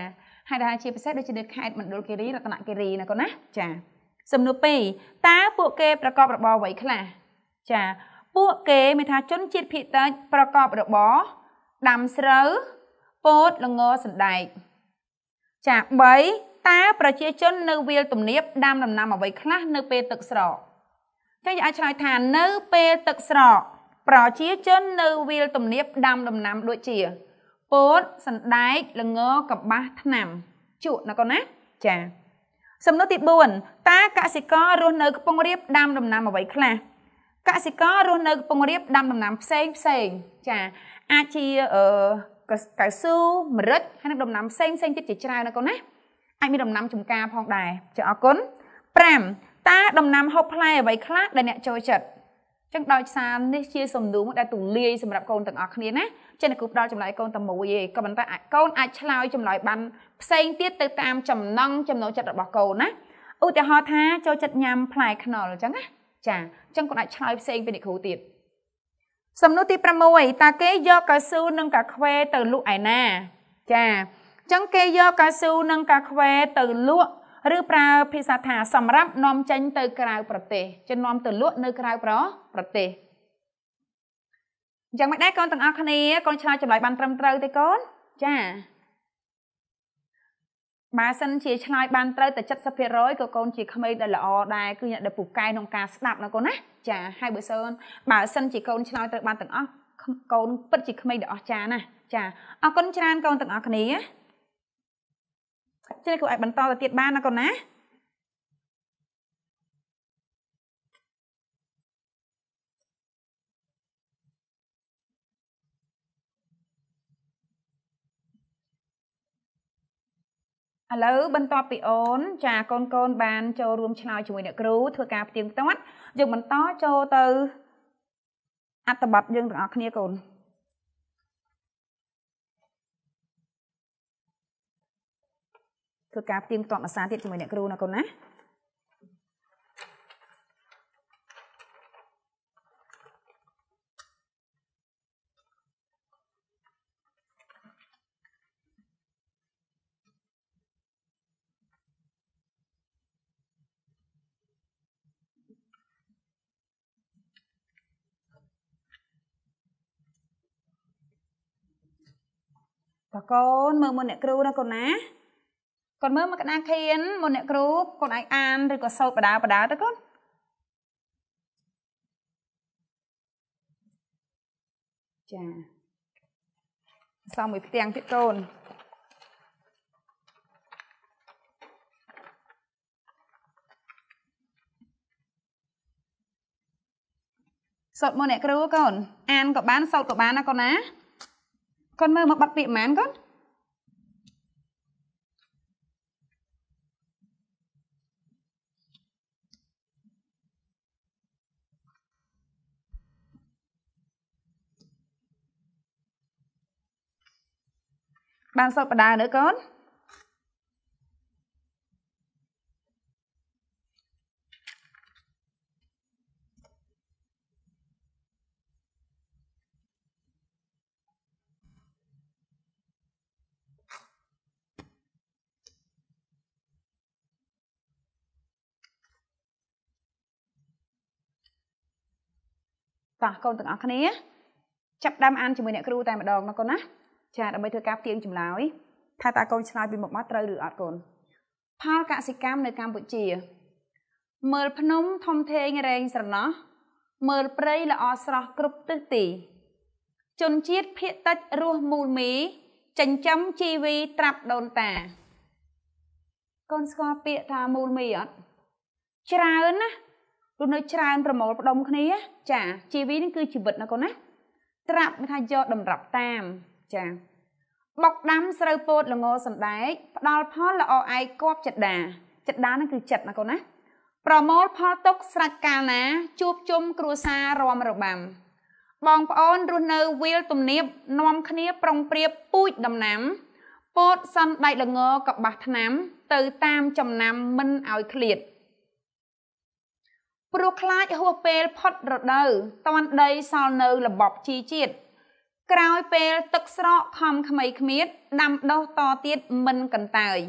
Speaker 1: ហើយដែលជាពិសេសដូចជានៅខេត្តមណ្ឌលគិរីរតនគិរីណាកូនណាចាសំណួរពីរតើពួកគេប្រកបរបរអ្វីខ្លះចាពួកគេមានថាជនជាតិភៀតតិចប្រកបរបរដាំស្រូវពោតល្ងសណ្ដែកចា3តើប្រជាជននៅវាលទំនាប ដាំដំណាំអ្វីខ្លះនៅ ពេលទឹកស្រកចឹងយើងអាចឆ្លើយថានៅពេលទឹកស្រក ប្រជាជននៅវាលទំនាបដាំដំណាំដូចជាពោតសណ្ដែកល្ងកបាស់ថ្នាំជក់ណាកូនណាចាសំណួរទី4តើកសិកររស់នៅកំពង់រាបដាំដំណាំអ្វីខ្លះកសិកររស់នៅកំពង់រាបដាំដំណាំផ្សេងផ្សេងចាអាចជាអឺកៅស៊ូម្រេចហើយនឹងដំណាំផ្សេងផ្សេងទៀតជាច្រើនណាកូនណាអាចមានដំណាំចម្ការផងដែរចាអរគុណ5តើដំណាំហូបផ្លែអ្វីខ្លះដែលអ្នកចូលចិត្តចឹងដោយសារនេះជាសំណួរដែលទូលាយសម្រាប់កូនទាំងអស់គ្នាណាចឹងគ្រូផ្ដល់ចម្លើយកូនតែមួយឯងក៏ប៉ុន្តែកូនអាចឆ្លើយចម្លើយបានផ្សេងទៀតទៅតាមចំណង់ចំណូលចិត្តរបស់កូនណាឧទាហរណ៍ថាចូលចិត្តញ៉ាំផ្លែខ្នុរចឹងណាចាចឹងកូនអាចឆ្លើយផ្សេងពីអ្នកគ្រូទៀតសំណួរទី6តើគេយកកៅស៊ូនិង កាខ្វេទៅលក់ឯណាចាចឹងគេយកកៅស៊ូនិងកាខ្វេទៅលក់ឬប្រើភាសាថាសម្រាប់នាំចេញទៅក្រៅប្រទេសជានាំទៅលក់នៅក្រៅប្រប្រទេសយ៉ាងមិនដែរកូនទាំងអស់គ្នាកូនឆ្លើយចម្លើយបានត្រឹមត្រូវទេកូនចាបើសិនជាឆ្លើយបានត្រូវតែ70%ក៏កូន ជាក្មេងដែលល្អដែរគឺអ្នកដែលពូកែក្នុងការស្ដាប់ណាកូនណា ចាហើយបើសិនបើសិនជាកូនឆ្លើយត្រូវបានទាំងអស់កូនពិតជាក្មេងដែលអស្ចារ្យណាស់ចាអរគុណច្រើនកូនទាំងអស់គ្នាចឹងគ្រូអាចបន្តទៅទៀតបានណាកូនណាឥឡូវបន្ទាប់ពីអូនចាកូនកូនបានចូលរួមឆ្លើយជាមួយអ្នកគ្រូ ធ្វើការផ្ទៀងផ្ទាត់យើងបន្តចូលទៅអត្តបទយើងទាំងអស់គ្នាកូនធ្វើការផ្ទៀងផ្ទាត់ភាសាទៀតជាមួយអ្នកគ្រូណាកូនណាបកូនមើលមុនអ្នកគ្រូណាកូនណាគាត់មើលមកក្តារខៀនមុនអ្នកគ្រូគាត់អាចអានឬក៏សូត្របដាបដាទៅគាត់ចាសំមួយផ្ទាំងទៀតកូនសូត្រមកអ្នកគ្រូកូនអានក៏បានសូត្រក៏បានណាកូនណាកូនមើលមកបាត់ពាក្យប៉ុន្មានកូនបានសូត្របដានៅកូនតោះកូនទាំងអស់គ្នា ចាប់ដើមអានជាមួយអ្នកគ្រូតែម្ដងណាកូនណាចាដើម្បីធ្វើការផ្ទៀងចម្លើយថាតើកូនឆ្លើយពីមុខមកត្រូវឬអត់កូនផលកសិកម្មនៅកម្ពុជា មើលភ្នំធំធេងរែងស្រណោះមើលព្រៃល្អស្រស់គ្រប់ទិសទី ជនជាតិភៀកតិចរស់មូលមីចិញ្ចឹមជីវីត្រាប់ដូនតាកូនស្គាល់ពាក្យថាមូលមីអត់ច្រើនណាព្រោះនៅច្រើនប្រមូលផ្ដុំគ្នាចាជីវីនឹងគឺជីវិតណាកូនណាត្រាប់មិនថាយកតម្រាប់តាមចាបុកដាំស្រូវពោតល្ងសណ្ដែកផ្ដល់ផលល្អឯកគប់ចិត្តដាចិត្តដានឹងគឺចិត្តណាកូនណា ប្រមូលផលទុកស្រេចកាលណាជួបជុំគ្រួសាររំរបាំ បងប្អូនរស់នៅវាលទំនាប នាំគ្នា ប្រុងប្រៀបពូជដំណាំពោតសណ្ដែកល្ងកបាស់ឆ្នាំ ទៅតាមចំណាំមិនឲ្យឃ្លាត ព្រោះខ្លាចហួសពេលផុតរដូវតន់ដីសល់នៅរបបជីជាតិក្រោយពេលទឹកស្រកខំខ្មៃខ្មៀតដាំដុះតទៀតមិនកន្តើយ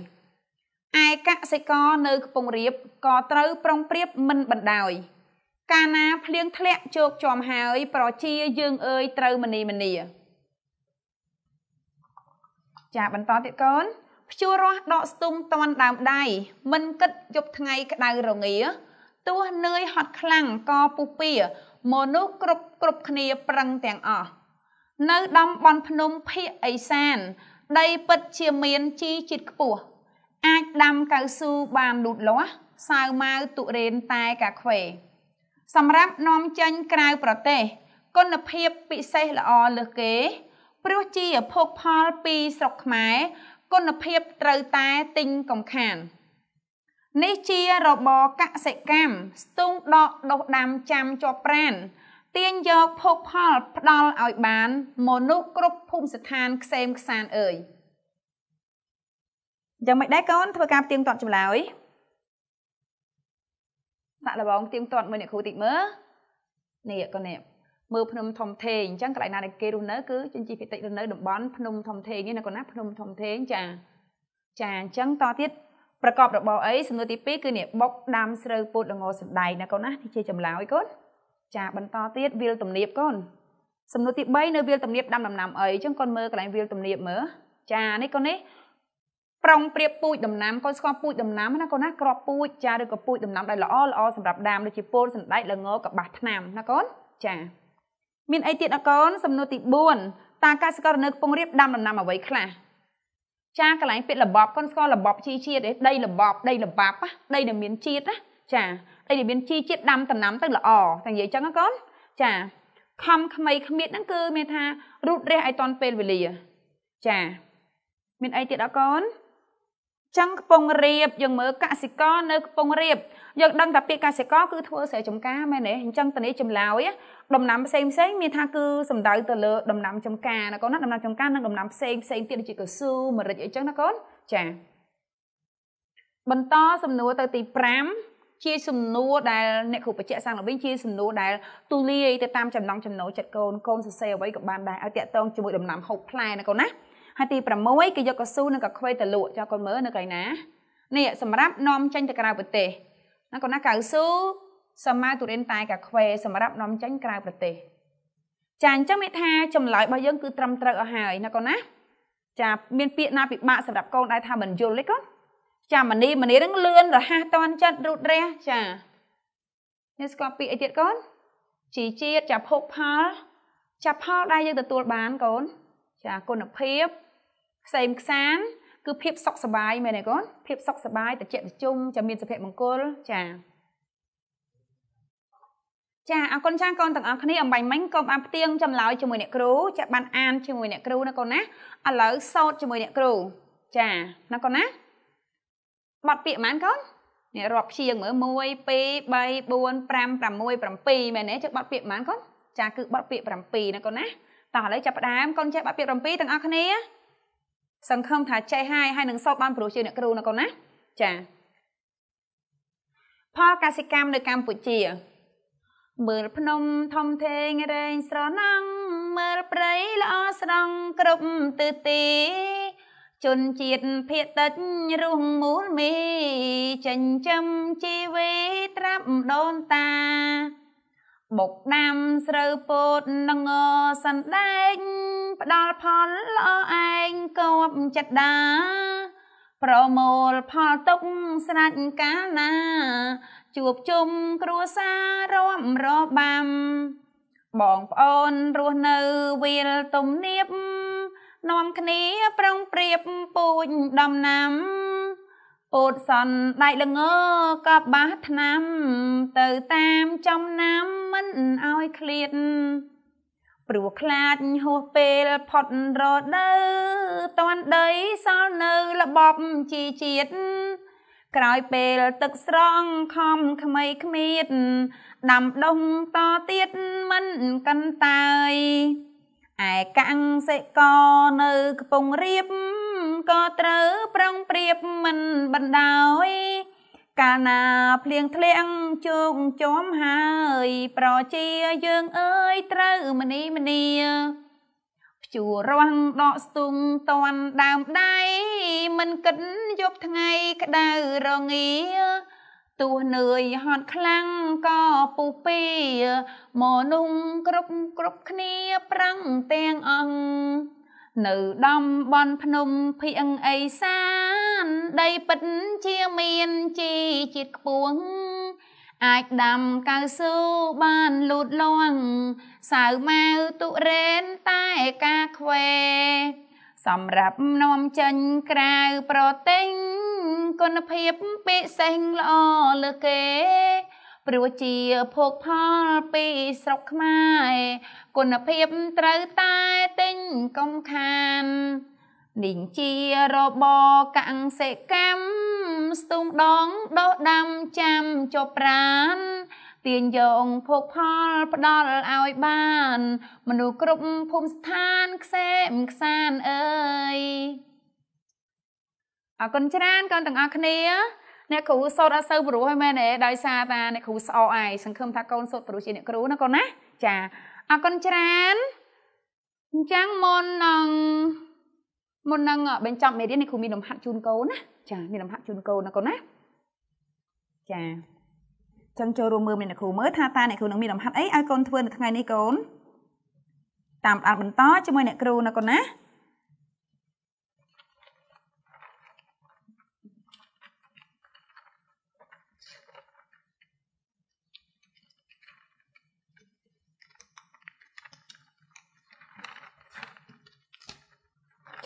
Speaker 1: ឯកសិករនៅកំពង់រៀបក៏ត្រូវប្រុងប្រៀបមិនបណ្ដោយកាលណាភ្លៀងធ្លាក់ជោគជាំហើយប្រជាយើងអើយត្រូវមនីមនីចាបន្តទៀតកូនភ្ជួររាស់ដកស្ទុំតន់ដើមដៃមិនគិតយប់ថ្ងៃក្តៅរងាទោះនឿយហត់ខ្លាំងក៏ពុះពៀមនុស្សគ្រប់គ្រប់គ្នាប្រឹងទាំងអស់នៅតំបន់ភ្នំភាគឦសាន ដីពិតជាមានជីជាតិខ្ពស់អាចដាំកៅស៊ូបានលូតលាស់សាវម៉ាវទុរេនតែកាខ្វេសម្រាប់នាំចេញក្រៅប្រទេស គុណភាពពិសេសល្អលើសគេ ព្រោះជាភោគផលពីស្រុកខ្មែរគុណភាពត្រូវតែទិញកំខាន នេះជារបរកសិកម្មស្ទូងដកដុសដាំចាំជាប់ប្រានទាញយកភោគផលផ្ដល់ឲ្យបាន មនុស្សគ្រប់ភូមិស្ថានខ្សែមខ្សានអើយយ៉ាងម៉េចដែរកូនធ្វើការផ្ទៀងផ្ទាត់ចម្លើយសាក់លបងផ្ទៀងផ្ទាត់មើលអ្នកគ្រូតិចមើលនេះកូននេះមើលភ្នំធំធេងអញ្ចឹងកន្លែងណាដែលគេរស់នៅគឺជនជាតិភាគតិចរស់នៅតំបន់ភ្នំធំធេងនេះណាកូនណាភ្នំធំធេងចាចាអញ្ចឹងតទៀតប្រកបរបរអីសំណួរទី2គឺនេះបុកដាំស្រូវពោតល្ងសណ្ដែកណាកូនណានេះជាចម្លើយកូនចាបន្តទៀតវាលទំនាបកូនសំណួរទី3នៅវាលទំនាបដាំដំណាំអីអញ្ចឹងកូនមើលកន្លែងវាលទំនាបមើលចានេះកូននេះប្រុងប្រៀបពូជដំណាំកូនស្គាល់ពូជដំណាំណាកូនណាក្របពូជចាឬក៏ពូជដំណាំដែលល្អល្អសម្រាប់ដាំដូចជាពោតសណ្តែកល្ងកបាសថ្នាំណាកូនចា មានអីទៀតអកូនសំណួរទី4តាកសិករនៅកំពង់រៀបដាំដំណាំអ្វីខ្លះចាកន្លែងពាក្យរបបកូនស្គាល់របបជីជាតិទេដីរបបដីលបាប់ដីដែលមានជាតិណាចាអីដែលមានជីជាតិដាំតំណាំទៅល្អតែនិយាយចឹងណាកូនចាខំក្មៃខ្មៀតហ្នឹងគឺ មានថារូតរះឲ្យតន់ពេលវេលាចាមានអីទៀតអកូនចឹងកំពង់រៀបយើងមើលកសិករនៅកំពង់រៀបយើងដឹងថាពាក្យកសិករគឺធ្វើស្រែចម្ការមែនទេអញ្ចឹងតនេះចម្លើយដំណាំផ្សេងផ្សេងមានថាគឺសំដៅទៅលើ ដំណាំចម្ការណាកូនណាដំណាំចម្ការនិងដំណាំផ្សេងផ្សេងទៀតដូចជាកស៊ូម្រេចអីចឹងណាកូនចាបន្តសំណួរទៅទី5ជាសំណួរដែលអ្នកគ្រូបច្ចៈសាំងវិញជាសំណួរដែលទូលាយទៅតាម ចំណង់ចំណូលចិត្តកូនកូនសរសេរអ្វីក៏បានដែរឲ្យតាក់ទងជាមួយដំណាំហូបផ្លែណាកូនណាហើយទី6គឺយកកស៊ូនិងកាខ្វេទៅលក់ចាកូនមើលនៅកន្លែងណានេះសម្រាប់នាំចេញទៅក្រៅប្រទេសណាកូនណាកៅស៊ូសម្មាទុរិនតែកាខ្វេសម្រាប់នាំចេញក្រៅប្រទេសចាអញ្ចឹងមានថាចម្លើយរបស់យើង គឺត្រឹមត្រូវអស់ហើយណាកូនណាចាមាន ពាក្យណាពិបាកសម្រាប់កូនដែរថាមិនយល់ទេកូនចាមនីមនីនឹងលឿនរហ័សតាន់ចិត្តរូតរះចានេះស្គាល់ពាក្យអីទៀតកូនជីជាតិចាភោគផលចាផលដែលយើងទទួលបានកូនចាគុណភាពខ្សែមខ្សាន គឺភាពសុខសบายមែនទេកូនភាព សុខសบายតិចតិជុំចាមានសុភមង្គលចាចាអរគុណចាកូនទាំងអស់គ្នាអំបញ្ញមិញកុំអានផ្ទៀងចម្លើយជាមួយអ្នកគ្រូ ចាបានអានជាមួយអ្នកគ្រូណាកូនណាឥឡូវសោតជាមួយអ្នកគ្រូចាណាកូនណាបត់ពាក្យប៉ុន្មានកូននេះរាប់ព្យាង្គមើល1 2 3 4 5 6 7មែនទេចេះបត់ពាក្យប៉ុន្មានកូនចាគឺបត់ពាក្យ7ណាកូនណាតោះឥឡូវចាប់ផ្ដើមកូនចេះបត់ពាក្យ7ទាំងអស់គ្នាសង្ឃឹមថាចេះហើយហើយនឹងសូត្របានព្រោះជាអ្នកគ្រូណាកូនណាចាផលកសិកម្មនៅកម្ពុជា មើលភ្នំធំធេងរែងស្រណងមើលព្រៃល្អស្រង់គ្រប់ទិសទីជនជាតិភាគតិចរុងមូលមី ចិញ្ចឹមជីវីត្រាប់ដូនតា បុកដាំស្រូវពោតនឹងសណ្ដែកផ្ដល់ផលល្អឯងគប់ចិត្តដា ប្រមូលផលទុកស្រាច់កាលណា ជួបជុំគ្រួសាររួមរបាំបងប្អូនរស់នៅវាលទំនាបនាំគ្នាប្រុងប្រៀបពូជដំណាំពោតសន់ដៃលងើក៏បះឆ្នាំ ទៅតាមចំណាំមិនឲ្យឃ្លាតព្រោះខ្លាចហួសពេលផុតរដូវតន់ដីសល់នៅលបបជីជាតិក្រោយពេលទឹកស្រង់ខំក្មៃក្មៀតដាំដុងតទៀតមិនកាន់តាយឯកាំងសិកនៅកំពង់រៀបក៏ត្រូវប្រឹងប្រៀបមិនបណ្ដោយកាលណាភ្លៀងធ្លាក់ជោគជាំហើយប្រជាយើងអើយត្រូវមនីមនីព្យួររាំងដកស្ទុងតន់ដើមដៃមិនគិតយប់ថ្ងៃក្តៅរងាទោះនឿយហត់ខ្លាំងក៏ពុះពីមនុស្សគ្រប់គ្រប់គ្នាប្រាំងទាំងអង្គនៅដំបន់ភ្នំភៀងអេសាន ដីពិតជាមានជីជាតិខ្ពស់អាចដាំកៅស៊ូបានលូតលាស់សៅម៉ៅទុរេនតែការខ្វេសម្រាប់នាំចេញក្រៅប្រទេសគុណភាពពិសេសល្អលើគេ ព្រោះជាភោគផលពីស្រុកខ្មែរគុណភាពត្រូវតែទិញកំខាន និងជារបរកសិកម្មស្ទុំដងដោះដាំចាំចប់ប្រានទាញយងភោគផលផ្ដល់ឲ្យបាន មនុស្សគ្រប់ភូមិស្ថាន ខ្សែមខ្សានអើយអរគុណច្រើនកូនទាំងអស់គ្នាអ្នកគ្រូសូត្រអត់សូវព្រោះហើយមែនទេដោយសារតាអ្នកគ្រូស្អកឯងសង្ឃឹមថាកូនសូត្រព្រោះជាអ្នកគ្រូណាកូនណាចាអរគុណច្រើនអញ្ចឹងមុននឹងមុននឹងបញ្ចប់មេរៀននេះគ្រូមានលំហាត់ជូនកូនណា ចាមានលំហាត់ជូនកូនណាកូនណាចាចឹងចូលរួមមើលអ្នកគ្រូមើលថាតើអ្នកគ្រូនឹងមានលំហាត់អីឲ្យកូនធ្វើនៅថ្ងៃនេះកូនតាមដានបន្តជាមួយអ្នកគ្រូណាកូនណា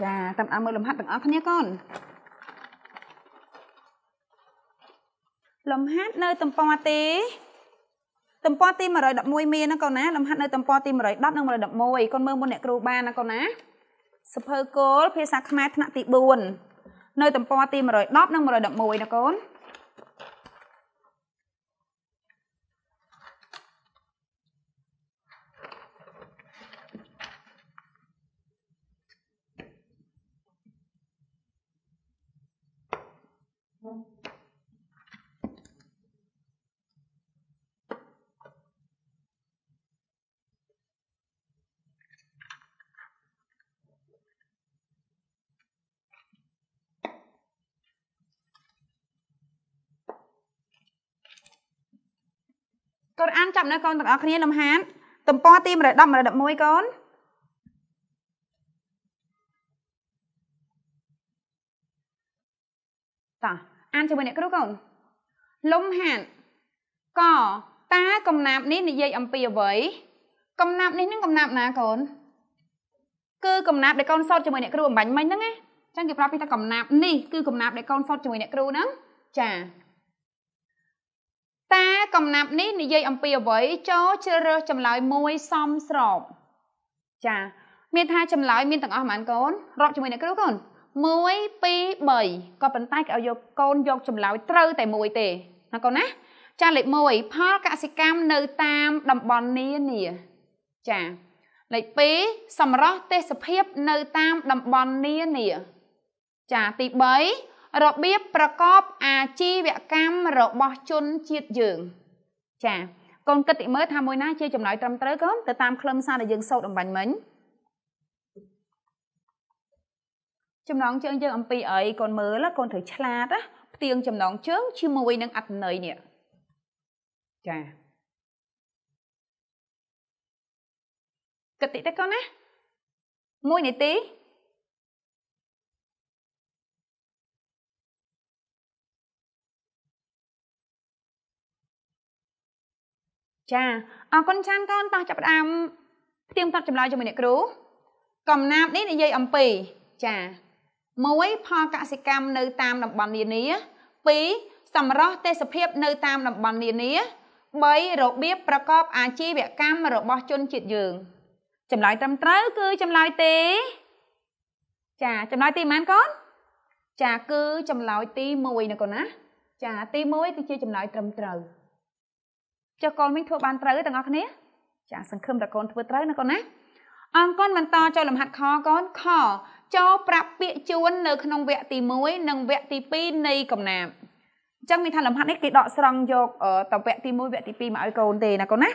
Speaker 1: ចាតាមដានមើលលំហាត់ទាំងអស់គ្នាកូនលំហាត់នៅទំព័រទីទំព័រទី111មានណាកូនណាលំហាត់នៅទំព័រទី110និង111កូនមើលមុនអ្នកគ្រូបានណាកូនណាសភើគោលភាសាខ្មែរថ្នាក់ទី4នៅទំព័រទី110និង111ណាកូនចាប់នៅកូនទាំងអស់គ្នាលំហានទំព័រទី110 111កូនតោះអានជាមួយអ្នកគ្រូកូនលំហានកតើកំណាប់នេះនិយាយអំពីអ្វីកំណាប់នេះនឹងកំណាប់ណាកូនគឺកំណាប់ដែលកូនសតជាមួយអ្នកគ្រូអំបញ្ញមិញហ្នឹងណាអញ្ចឹងគេប្រាប់ពីថាកំណាប់នេះគឺកំណាប់ដែលកូនសតជាមួយអ្នកគ្រូហ្នឹងចាតាកំណាប់នេះនិយាយអំពីអ្វីចោជ្រើសរើសចម្លើយមួយសមស្របចាមានថាចម្លើយមានទាំងអស់ប៉ុន្មានកូនរាប់ជាមួយអ្នកគ្រូកូន1 2 3ក៏ប៉ុន្តែគេឲ្យយកកូនយកចម្លើយត្រូវតែមួយទេណាកូនណា ចាលេខ1ផលកសិកម្មនៅតាមតំបន់នានាចាលេខ2សម្រស់ទេសភាពនៅតាមតំបន់នានាចាទី3របៀបប្រកបអាជីវកម្មរបស់ជនជាតិយើង ចាកូនគិតតិមើថាមួយណាជាចំណាយត្រឹមត្រូវកូនទៅតាមខ្លឹមសារដែលយើងសូត្រអំបញ្ញមិញចំណងជើងយើង អំពីអីកូនមើលកូនត្រូវឆ្លាតណាផ្ទៀងចំណងជើងជាមួយនឹងអត្តន័យនេះចាគិតតិចទៅកូនណា1នាទីចាអរគុណច្រើនកូនតោះចាប់ផ្ដើមផ្ទៀងផ្ទាត់ចម្លើយជាមួយអ្នកគ្រូកំណាបនេះនិយាយអំពីចា1ផលកសិកម្មនៅតាមតំបន់នានា2សម្រស់ ទេសភាព នៅតាមតំបន់នានា3របៀបប្រកបអាជីវកម្មរបស់ជនជាតិយើងចម្លើយត្រឹមត្រូវ គឺចម្លើយទីចាចម្លើយទីប៉ុន្មានកូនចាគឺចម្លើយទី1ណាកូនណា ចាទី1គឺជាចម្លើយត្រឹមត្រូវចុះកូនមីងធ្វើបានត្រូវទេទាំងអស់គ្នាចាសង្ឃឹមតែកូនធ្វើត្រូវណាកូនណា អង្គនបន្ត ចូលលំហាត់ខកូនខចូលប្រាប់ពាក្យជួននៅក្នុងវគ្គទី1និងវគ្គទី2នៃកំណាព្យអញ្ចឹងមានថាលំហាត់នេះគេដកស្រង់យកតវគ្គទី1វគ្គទី2មកឲ្យកូនទេណាកូនណា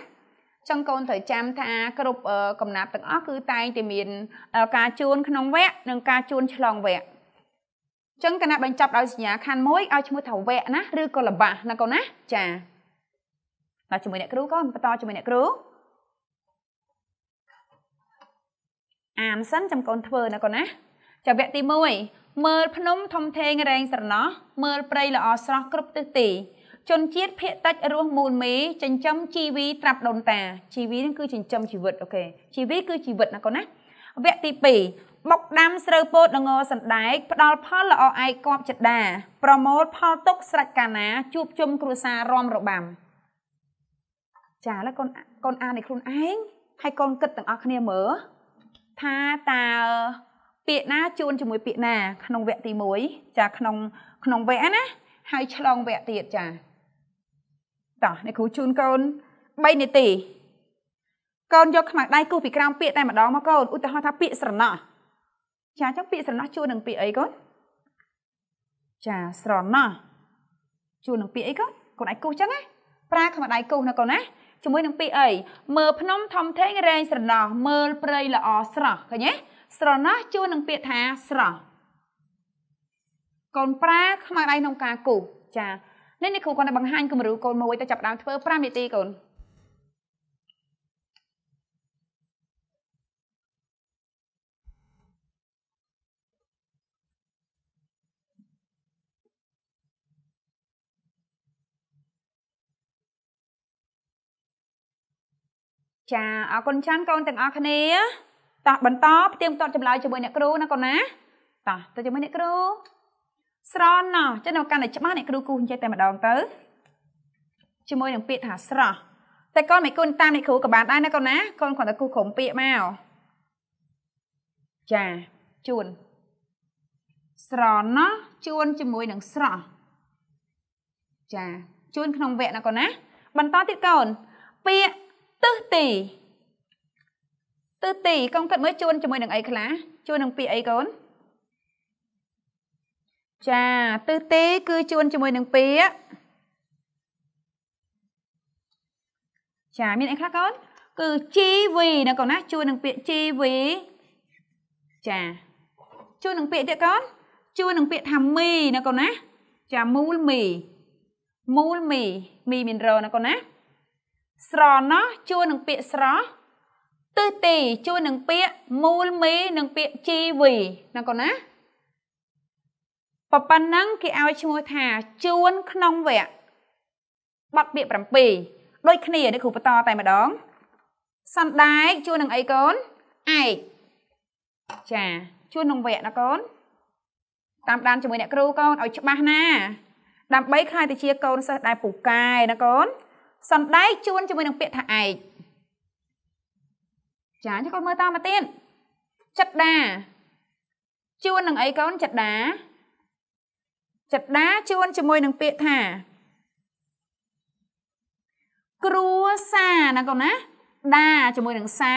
Speaker 1: ចឹងកូនត្រូវចាំថាគ្រប់កំណាព្យទាំងអស់គឺតែងតែមានការជួនក្នុងវគ្គនិង ការជួនឆ្លងវគ្គចឹងគណៈបញ្ចប់ដោយសញ្ញាខណ្ឌ1ឲ្យឈ្មោះថាវគ្គណា ឬក៏ល្បាសណាកូនណាចា៎ដល់ជាមួយអ្នកគ្រូកូនបន្តជាមួយអ្នកគ្រូអាមសិនចាំកូនធ្វើណាកូនណាចាំវគ្គទី1មើលភ្នំធំធេងរែងស្រណោះមើលព្រៃល្អស្រស់គ្រប់ទិសទី ជនជាតិភៀកតិចរស់មូលមីចិញ្ចឹមជីវីត្រាប់ដូនតាជីវីនឹងគឺចិញ្ចឹមជីវិតអូខេជីវីគឺជីវិតណាកូនណាវគ្គទី2បុកដាំស្រូវពោតដងសណ្ដែកផ្ដល់ផលល្អឯកគប់ចិត្តដាប្រមូលផលទុកស្រេចកាណាជួបជុំគ្រួសាររំរបាំចាឥឡូវកូនកូនអានឲ្យខ្លួនឯងហើយកូនគិតទាំងអស់គ្នាមើលថាតើពាក្យណាជួនជាមួយពាក្យណា ក្នុងវគ្គទី1ចាក្នុងក្នុងវគ្គណា ហើយឆ្លងវគ្គទៀតចាតោះអ្នកគ្រូជូនកូន3នាទីកូនយកខ្មៅដៃគូសពីក្រោមពាក្យតែម្ដងមកកូនឧទាហរណ៍ថាពាក្យស្រណោះចាចឹងពាក្យស្រណោះជួននឹងពាក្យអីកូនចាស្រណោះជួននឹងពាក្យអីកូនកូនអាចគូសចឹងណាប្រើខ្មៅដៃគូសណាកូនណាជាមួយនឹងពាក្យអីមើលភ្នំធំធេងរែងស្រណោះមើល ព្រៃល្អស្រស់ឃើញទេស្រណោះជួននឹងពាក្យថាស្រស់កូនប្រាខ្មៅដៃក្នុងការគូសចានេះនេះគ្រូគាត់បានបង្ហាញគំរូកូនមួយទៅចាប់ដើមធ្វើ5នាទីកូនចាអរគុណច្រើនកូនទាំងអស់គ្នាតោះបន្តផ្ទៀងផ្ទាត់ចម្លើយជាមួយអ្នកគ្រូណាកូនណាតោះទៅជាមួយអ្នកគ្រូ ស្រន់ណោះចឹងនៅកាន់តែច្បាស់អ្នកគ្រូគូចេះតែម្ដងទៅជាមួយនឹងពាក្យថាស្រស់តែកូនមិនគុណតាមអ្នកគ្រូក៏បានដែរណាកូនណាកូនគ្រាន់តែគូក្រុមពាក្យមកចាជួនស្រណោះជួនជាមួយនឹងស្រស់ចាជួនក្នុងវគ្គណាកូនណា បន្តទៀតកូនពាក្យទិសទីទិសទីកុំគិតមើលជួនជាមួយនឹងអីខ្លះជួននឹងពាក្យអីកូនចាទិសទីគឺជួនជាមួយនឹងពាក្យចាមានអីខ្លះកូនគឺ GV ណាកូនណាជួននឹងពាក្យ GV ចាជួននឹងពាក្យទៀតកូនជួននឹងពាក្យថាមីណាកូនណាចាមូលមីមូលមីមីមានរណាកូនណាស្រណោះជួនឹងពាក្យស្រោះទិសទីជួនឹងពាក្យមូលមីនិងពាក្យជីវីណាកូនណាប៉ុណ្ណឹង គេឲ្យឈ្មោះថាជួនក្នុងវគ្គបទពាក្យ7ដូចគ្នា នេះគ្រូបន្តតែម្ដងសណ្ដែកជួននឹងអីកូនឯកចាជួននឹងវគ្គណាកូន តាមដានជាមួយអ្នកគ្រូកូនឲ្យច្បាស់ណា ដើម្បីខ្លាយទៅជាកូនសិស្សដែលពូកែណាកូនសណ្ដែកជួនជាមួយនឹងពាក្យថាឯកចាអញ្ចឹងកូនមើលតាមមកទៀតចិត្តដា ជួននឹងអីកូនចិត្តដាចិត្តដាជួនជាមួយនឹងពាក្យថាគ្រួសារណាកូនណាដាជាមួយនឹងសា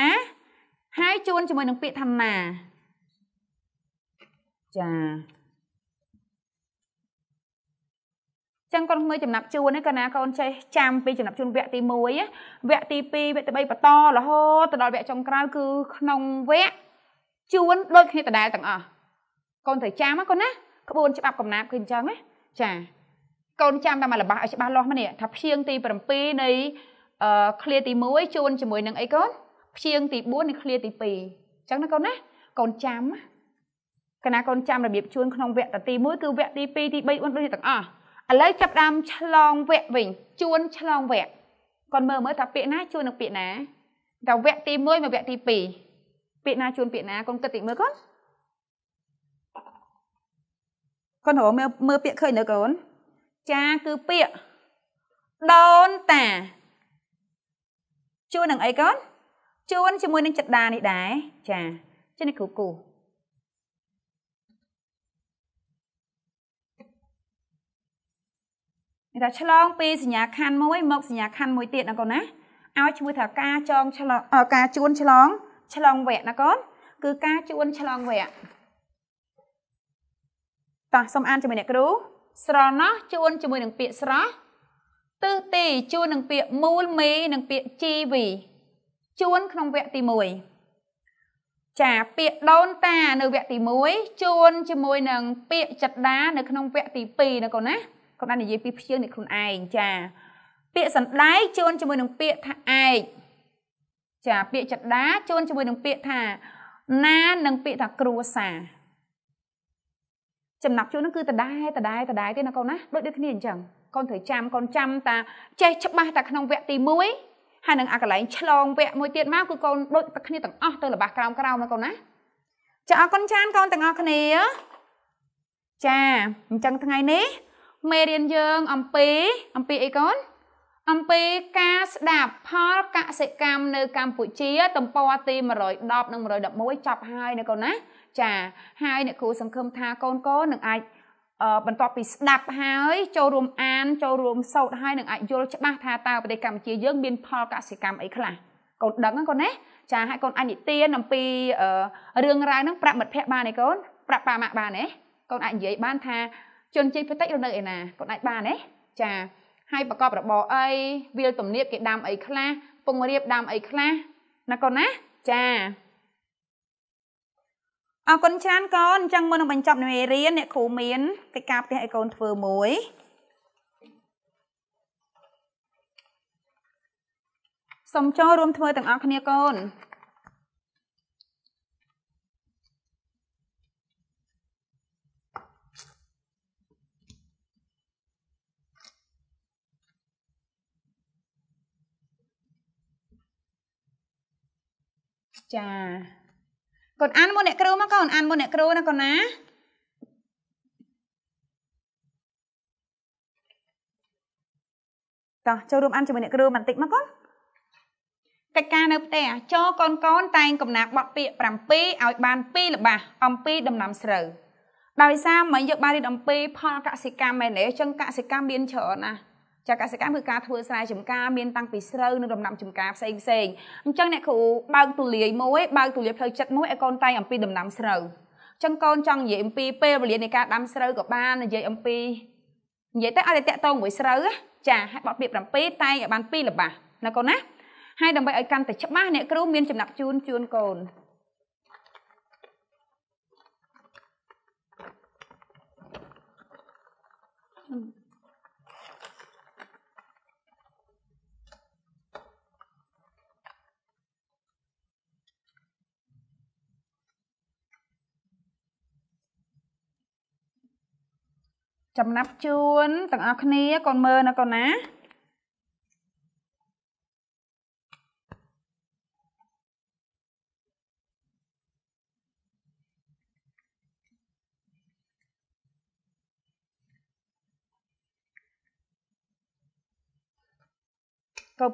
Speaker 1: ហើយជួនជាមួយនឹងពាក្យថាណាចាចឹងគាត់មើលចំណាប់ជូនហ្នឹងកាលណាកូនចេះចាំពីចំណាប់ជូនវគ្គទី1វគ្គទី2វគ្គទី3បន្តរហូតទៅដល់វគ្គចុងក្រោយគឺក្នុងវគ្គជួនដូចគ្នាដដែលទាំងអស់កូនត្រូវចាំណាកូនណាក្បួនច្បាប់កំណាព្យគឺអញ្ចឹងណាចាកូនចាំតាមរបស់ឲ្យច្បាស់លាស់មកនេះថាព្យាង្គទី7នៃអឺឃ្លាទី1ជួនជាមួយនឹងអីកូនព្យាង្គទី4នៃឃ្លាទី2អញ្ចឹងណាកូនណាកូនចាំកណាកូនចាំរបៀបជួនក្នុងវគ្គទី1គឺវគ្គទី2ទី3 4ដូចទាំងអស់ឥឡូវចាប់ដើមឆ្លងវគ្គវិញ ជួន ឆ្លងវគ្គគាត់មើលមើលថាពាក្យណាជួននឹងពាក្យណាតែវគ្គទី1មកវគ្គទី2ពាក្យណាជួនពាក្យណាកូនគិតតិចមើលកូនកូនរមើលមើលពាក្យឃើញនៅកូន ចាគឺពាក្យដូនតាជួននឹងអីកូនជួនជាមួយនឹងចិត្តដានេះដែរចាជួននឹងគ្រូគូគេថាឆ្លងពីសញ្ញាខណ្ឌមួយមកសញ្ញាខណ្ឌមួយទៀតណាកូនណាឲ្យឈ្មោះថាការចងឆ្លងការជួនឆ្លង ឆ្លងវគ្គណាកូនគឺការជួនឆ្លងវគ្គតោះសូមអានជាមួយអ្នកគ្រូស្រណោះជួនជាមួយនឹងពាក្យស្រោះទិសទីជួននឹងពាក្យមូលមី និងពាក្យជីវីជួនក្នុងវគ្គទី1ចាពាក្យដូនតានៅវគ្គទី1ជួនជាមួយ នឹងពាក្យចត្តានៅក្នុងវគ្គទី2ណាកូនណាគាត់បាននិយាយពីព្យាងនៃខ្លួនឯងចា ពាក្យសណ្ដែកជួនជាមួយនឹងពាក្យថាឯកចាពាក្យចដាជួនជាមួយនឹងពាក្យថាណានិងពាក្យថាគ្រួសារចំណាប់ជួននឹងគឺដដែលដដែលដដែលទេណាកូនណាដូចដូចគ្នាអញ្ចឹងកូនត្រូវចាំកូនចាំតាចេះច្បាស់តាក្នុងវគ្គទី1ហើយនឹងអាកន្លែងឆ្លងវគ្គមួយទៀតមកគឺកូនដូចតែគ្នាទាំងអស់ទៅលបាស់ក្រោមក្រោមណាកូនណាចាអរគុណច្រើនកូនទាំងអស់គ្នាចាអញ្ចឹងថ្ងៃនេះមេរៀនយើងអំពីអំពីអីកូនអំពីការស្ដាប់ផលកសិកម្មនៅកម្ពុជាទំព័រទី110និង111ចប់ហើយណាកូនណា ចាហើយអ្នកគ្រូសង្ឃឹមថាកូនកូននឹងអាចបន្ទាប់ពីស្ដាប់ហើយចូលរួមអានចូលរួមសូត្រហើយនឹងអាចយល់ច្បាស់ថាតើប្រទេសកម្ពុជាយើងមានផលកសិកម្មអីខ្លះកូនដឹងណាកូនណាចាហើយកូនអាចនិទាន អំពីរឿងរ៉ាវហ្នឹងប្រាប់មិត្តភ័ក្ដិបានទេកូនប្រាប់ប៉ាម៉ាក់បានទេកូនអាចនិយាយបានថាជនជាតិភាគតិចរស់នៅឯណាគាត់អាចបានទេចាហើយប្រកបរបរអីវាលទំនាបគេដាំអីខ្លះពងរៀបដាំអីខ្លះណាកូនណាចាអរគុណច្រើនកូនអញ្ចឹងមុននឹងបញ្ចប់មេរៀនអ្នកគ្រូមានកិច្ចការផ្ទះឲ្យកូនធ្វើមួយសូមចូលរួមធ្វើទាំងអស់គ្នាកូនចាកូនអានមុនអ្នកគ្រូមកកូនអានមុនអ្នកគ្រូណាកូនណាតោះចូលរួមអានជាមួយអ្នកគ្រូបន្តិចមកកូនកិច្ចការនៅផ្ទះចូលកូនកូនតែងកំណាប់បក់ពាក7ឲ្យបាន2ល្បាសអំពីដំណាំស្រូវដោយសារមិញយកបានរៀនអំពី ផលកសិកម្មមែនទេអញ្ចឹងកសិកម្មមានច្រើនណាស់ចាកសិកម្មគឺការធ្វើស្រែចម្ការមានតាំងពីស្រូវនិងដំណាំចម្ការផ្សេងផ្សេងអញ្ចឹងអ្នកគ្រូបើកទូលាយមួយបើកទូលាយផ្លូវចិត្តមួយឲ្យកូនតែងអំពីដំណាំស្រូវចឹងកូនចង់និយាយអំពីពេលវេលានៃការដាំស្រូវក៏បាននិយាយអំពីនិយាយទៅឲ្យតែតាក់តងមួយស្រូវចាហើយបត់ពាក្យ7តែងឲ្យបាន2ល្បាស់ណាកូនណាហើយដើម្បីឲ្យកាន់តែច្បាស់អ្នកគ្រូមានចំណាប់ជូនជូនកូនអឺចំណាប់ជួនទាំងអស់គ្នាកូនមើលណាកូនណាកោ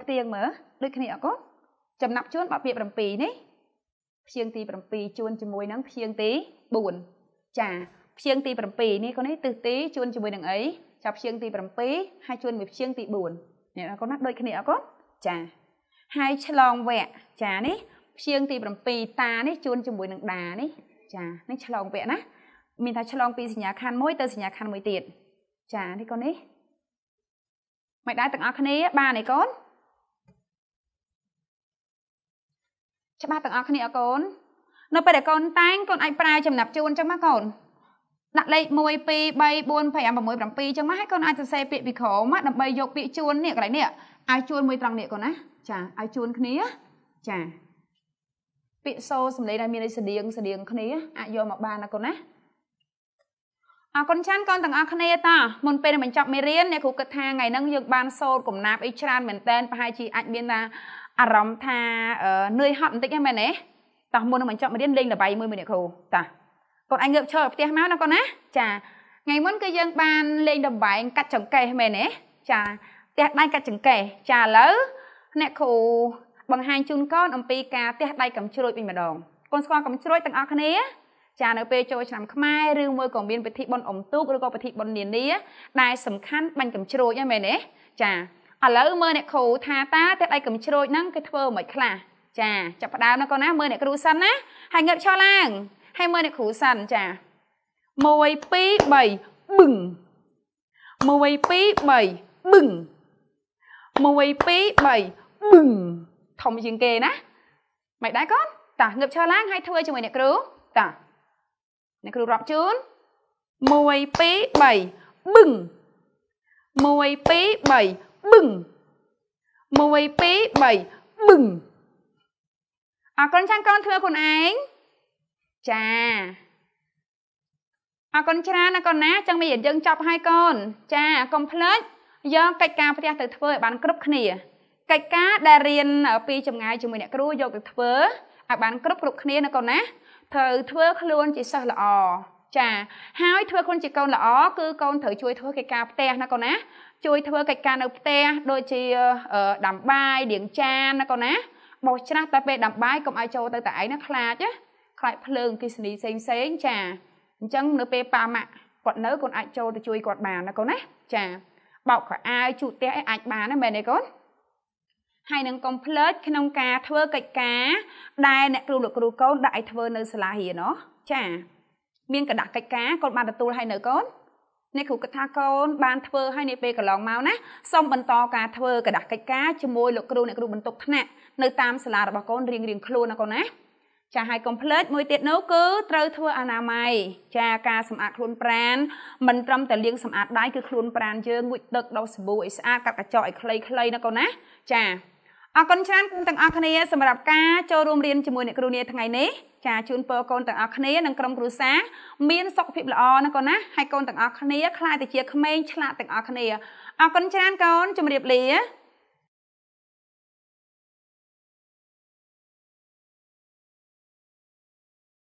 Speaker 1: ផ្ទៀងមើលដូចគ្នាអកូនចំណាប់ជួនបើពាក្យ7នេះព្យាង្គទី7ជួនជាមួយនឹងព្យាង្គទី4ចាព្យាង្គទី7នេះកូននេះទិសទីជួនជាមួយនឹងអីចាប់ព្យាង្គទី7ហើយជួនមួយព្យាង្គទី4នេះកូនណាដូចគ្នាអត់កូនចាហើយឆ្លងវគ្គចានេះព្យាង្គទី7តានេះជួនជាមួយនឹងដានេះចានេះឆ្លងវគ្គណាមានថាឆ្លងពីសញ្ញាខណ្ឌមួយទៅសញ្ញាខណ្ឌមួយទៀតចានេះកូននេះមិនដែរទាំងអស់គ្នាបានទេកូនច្បាស់ទាំងអស់គ្នាអរកូននៅពេលដែលកូនតាំងកូនអាចប្រើចំណាប់ជូនអញ្ចឹងណាកូនដាក់លេខ1 2 3 4 5 6 7អញ្ចឹងមកហើយកូនអាចសរសេរពាក្យពីក្រោមដើម្បីយកពាក្យជួននេះកន្លែងនេះឲ្យជួនមួយត្រង់នេះកូនណាចាឲ្យជួនគ្នាចាពាក្យសូសំឡេងដែលមានន័យស្តៀងស្តៀងគ្នាអាចយកមកបានណាកូនណាអរគុណច្រើនកូនទាំងអស់គ្នាតាមុនពេលបញ្ចប់មេរៀនអ្នកគ្រូគិតថាថ្ងៃហ្នឹងយើងបានសូត្រកំណាព្យអីច្រើនមែនតើប្រហែលជាអាចមានថាអារម្មណ៍ថានឿយហត់បន្តិចហ្នឹងមែនទេតោះមុននឹងបញ្ចប់មេរៀនលេងល្បែងមួយមួយអ្នកគ្រូតាកូនអាចងើបឈរផ្ទះមកណាកូនណាចាថ្ងៃមុនគឺយើងបានលេងដំបែងកាត់ចង្កេះមែនទេចាផ្ទះដៃកាត់ចង្កេះចាឥឡូវអ្នកគ្រូបង្ហាញជូនកូនអំពីការផ្ទះដៃកំជ្រួចវិញម្ដងកូនស្គាល់កំជ្រួចទាំងអស់គ្នាចានៅពេលចូលឆ្នាំខ្មែរឬមួយក៏មានពិធីបុណ្យអុំទូកឬក៏ពិធីបុណ្យនានាដែលសំខាន់បាញ់កំជ្រួចហ្នឹងមែនទេចាឥឡូវមើលអ្នកគ្រូថាតាផ្ទះដៃកំជ្រួចហ្នឹងគេធ្វើមិនខ្លះចាចាប់ផ្ដើមណាកូនណាមើលអ្នកគ្រូសិនណាហើយងើបឈរឡើងហើយមើលអ្នកគ្រូសាន់ចា1 2 3បឹង1 2 3បឹង1 2 3បឹងធំជាងគេណាមិនដែរកូនតាងើបឈរឡើងហើយធ្វើជាមួយអ្នកគ្រូតាអ្នកគ្រូរាប់ជូន1 2 3បឹង1 2 3បឹង1 2 3បឹងអរគុណចាំកូនធ្វើខ្លួនឯងចាអរគុណច្រើនណាកូនណាចឹងមានយើងចប់ហើយកូនចាកុំភ្លេចយកកិច្ចការផ្ទះទៅធ្វើឲ្យបាន គ្រប់គ្នាកិច្ចការដែលរៀនពីចម្ងាយជាមួយអ្នកគ្រូយកទៅធ្វើឲ្យបាន គ្រប់គ្រប់គ្នាណាកូនណាត្រូវធ្វើខ្លួនជាសិស្សល្អចា ហើយធ្វើខ្លួនជាកូនល្អគឺកូនត្រូវជួយធ្វើកិច្ចការផ្ទះណាកូនណា ជួយធ្វើកិច្ចការនៅផ្ទះដូចជាដាំបាយលាងចានណាកូនណាបោះច្រាស់តែពេលដាំបាយកុំឲ្យចូលទៅតែឯងណាខ្លាចណាខ្លាចភ្លើងអគ្គិសនីផ្សេងផ្សេងចាអញ្ចឹងនៅពេលប៉ាម៉ាក់គាត់នៅកូនអាចចូលទៅជួយគាត់បានណាកូនណា ចាបោកខោអាវជូតផ្ទះអីអាចបានណាមែនទេកូនហើយនឹងកុំភ្លេចក្នុងការធ្វើកិច្ចការដែលអ្នកគ្រូលោកគ្រូកូនដាក់ឲ្យធ្វើនៅសាលារៀនណោះចា មានកដាក់កិច្ចការកូនបានទទួលឲ្យនៅកូនអ្នកគ្រូគាត់ថាកូនបានធ្វើឲ្យនាពេលកន្លងមកណាសូមបន្ត ការធ្វើកដាក់កិច្ចការជាមួយលោកគ្រូអ្នកគ្រូបន្ទុកថ្នាក់នៅតាមសាលារបស់កូនរៀងៗខ្លួនណាកូនណាចាហើយកុំភ្លេចមួយទៀតនោះគឺត្រូវធ្វើអនាម័យចាការសម្អាតខ្លួនប្រាណមិនត្រឹមតែលាងសម្អាតដៃគឺខ្លួនប្រាណយើងងូតទឹកដោះសាប៊ូឲ្យស្អាតកាត់កញ្ចក់ឲ្យខ្លីៗណាកូនណាចាអរគុណច្រើនគុំទាំងអស់គ្នាសម្រាប់ការចូលរួមរៀនជាមួយអ្នកគ្រូនាថ្ងៃនេះចាជូនពរកូនទាំងអស់គ្នានិងក្រុមគ្រួសារមានសុខភាពល្អណាកូនណាហើយកូនទាំងអស់គ្នាខ្លាចតែជាក្មេងឆ្លាតទាំងអស់គ្នាអរគុណច្រើនកូនជម្រាបលា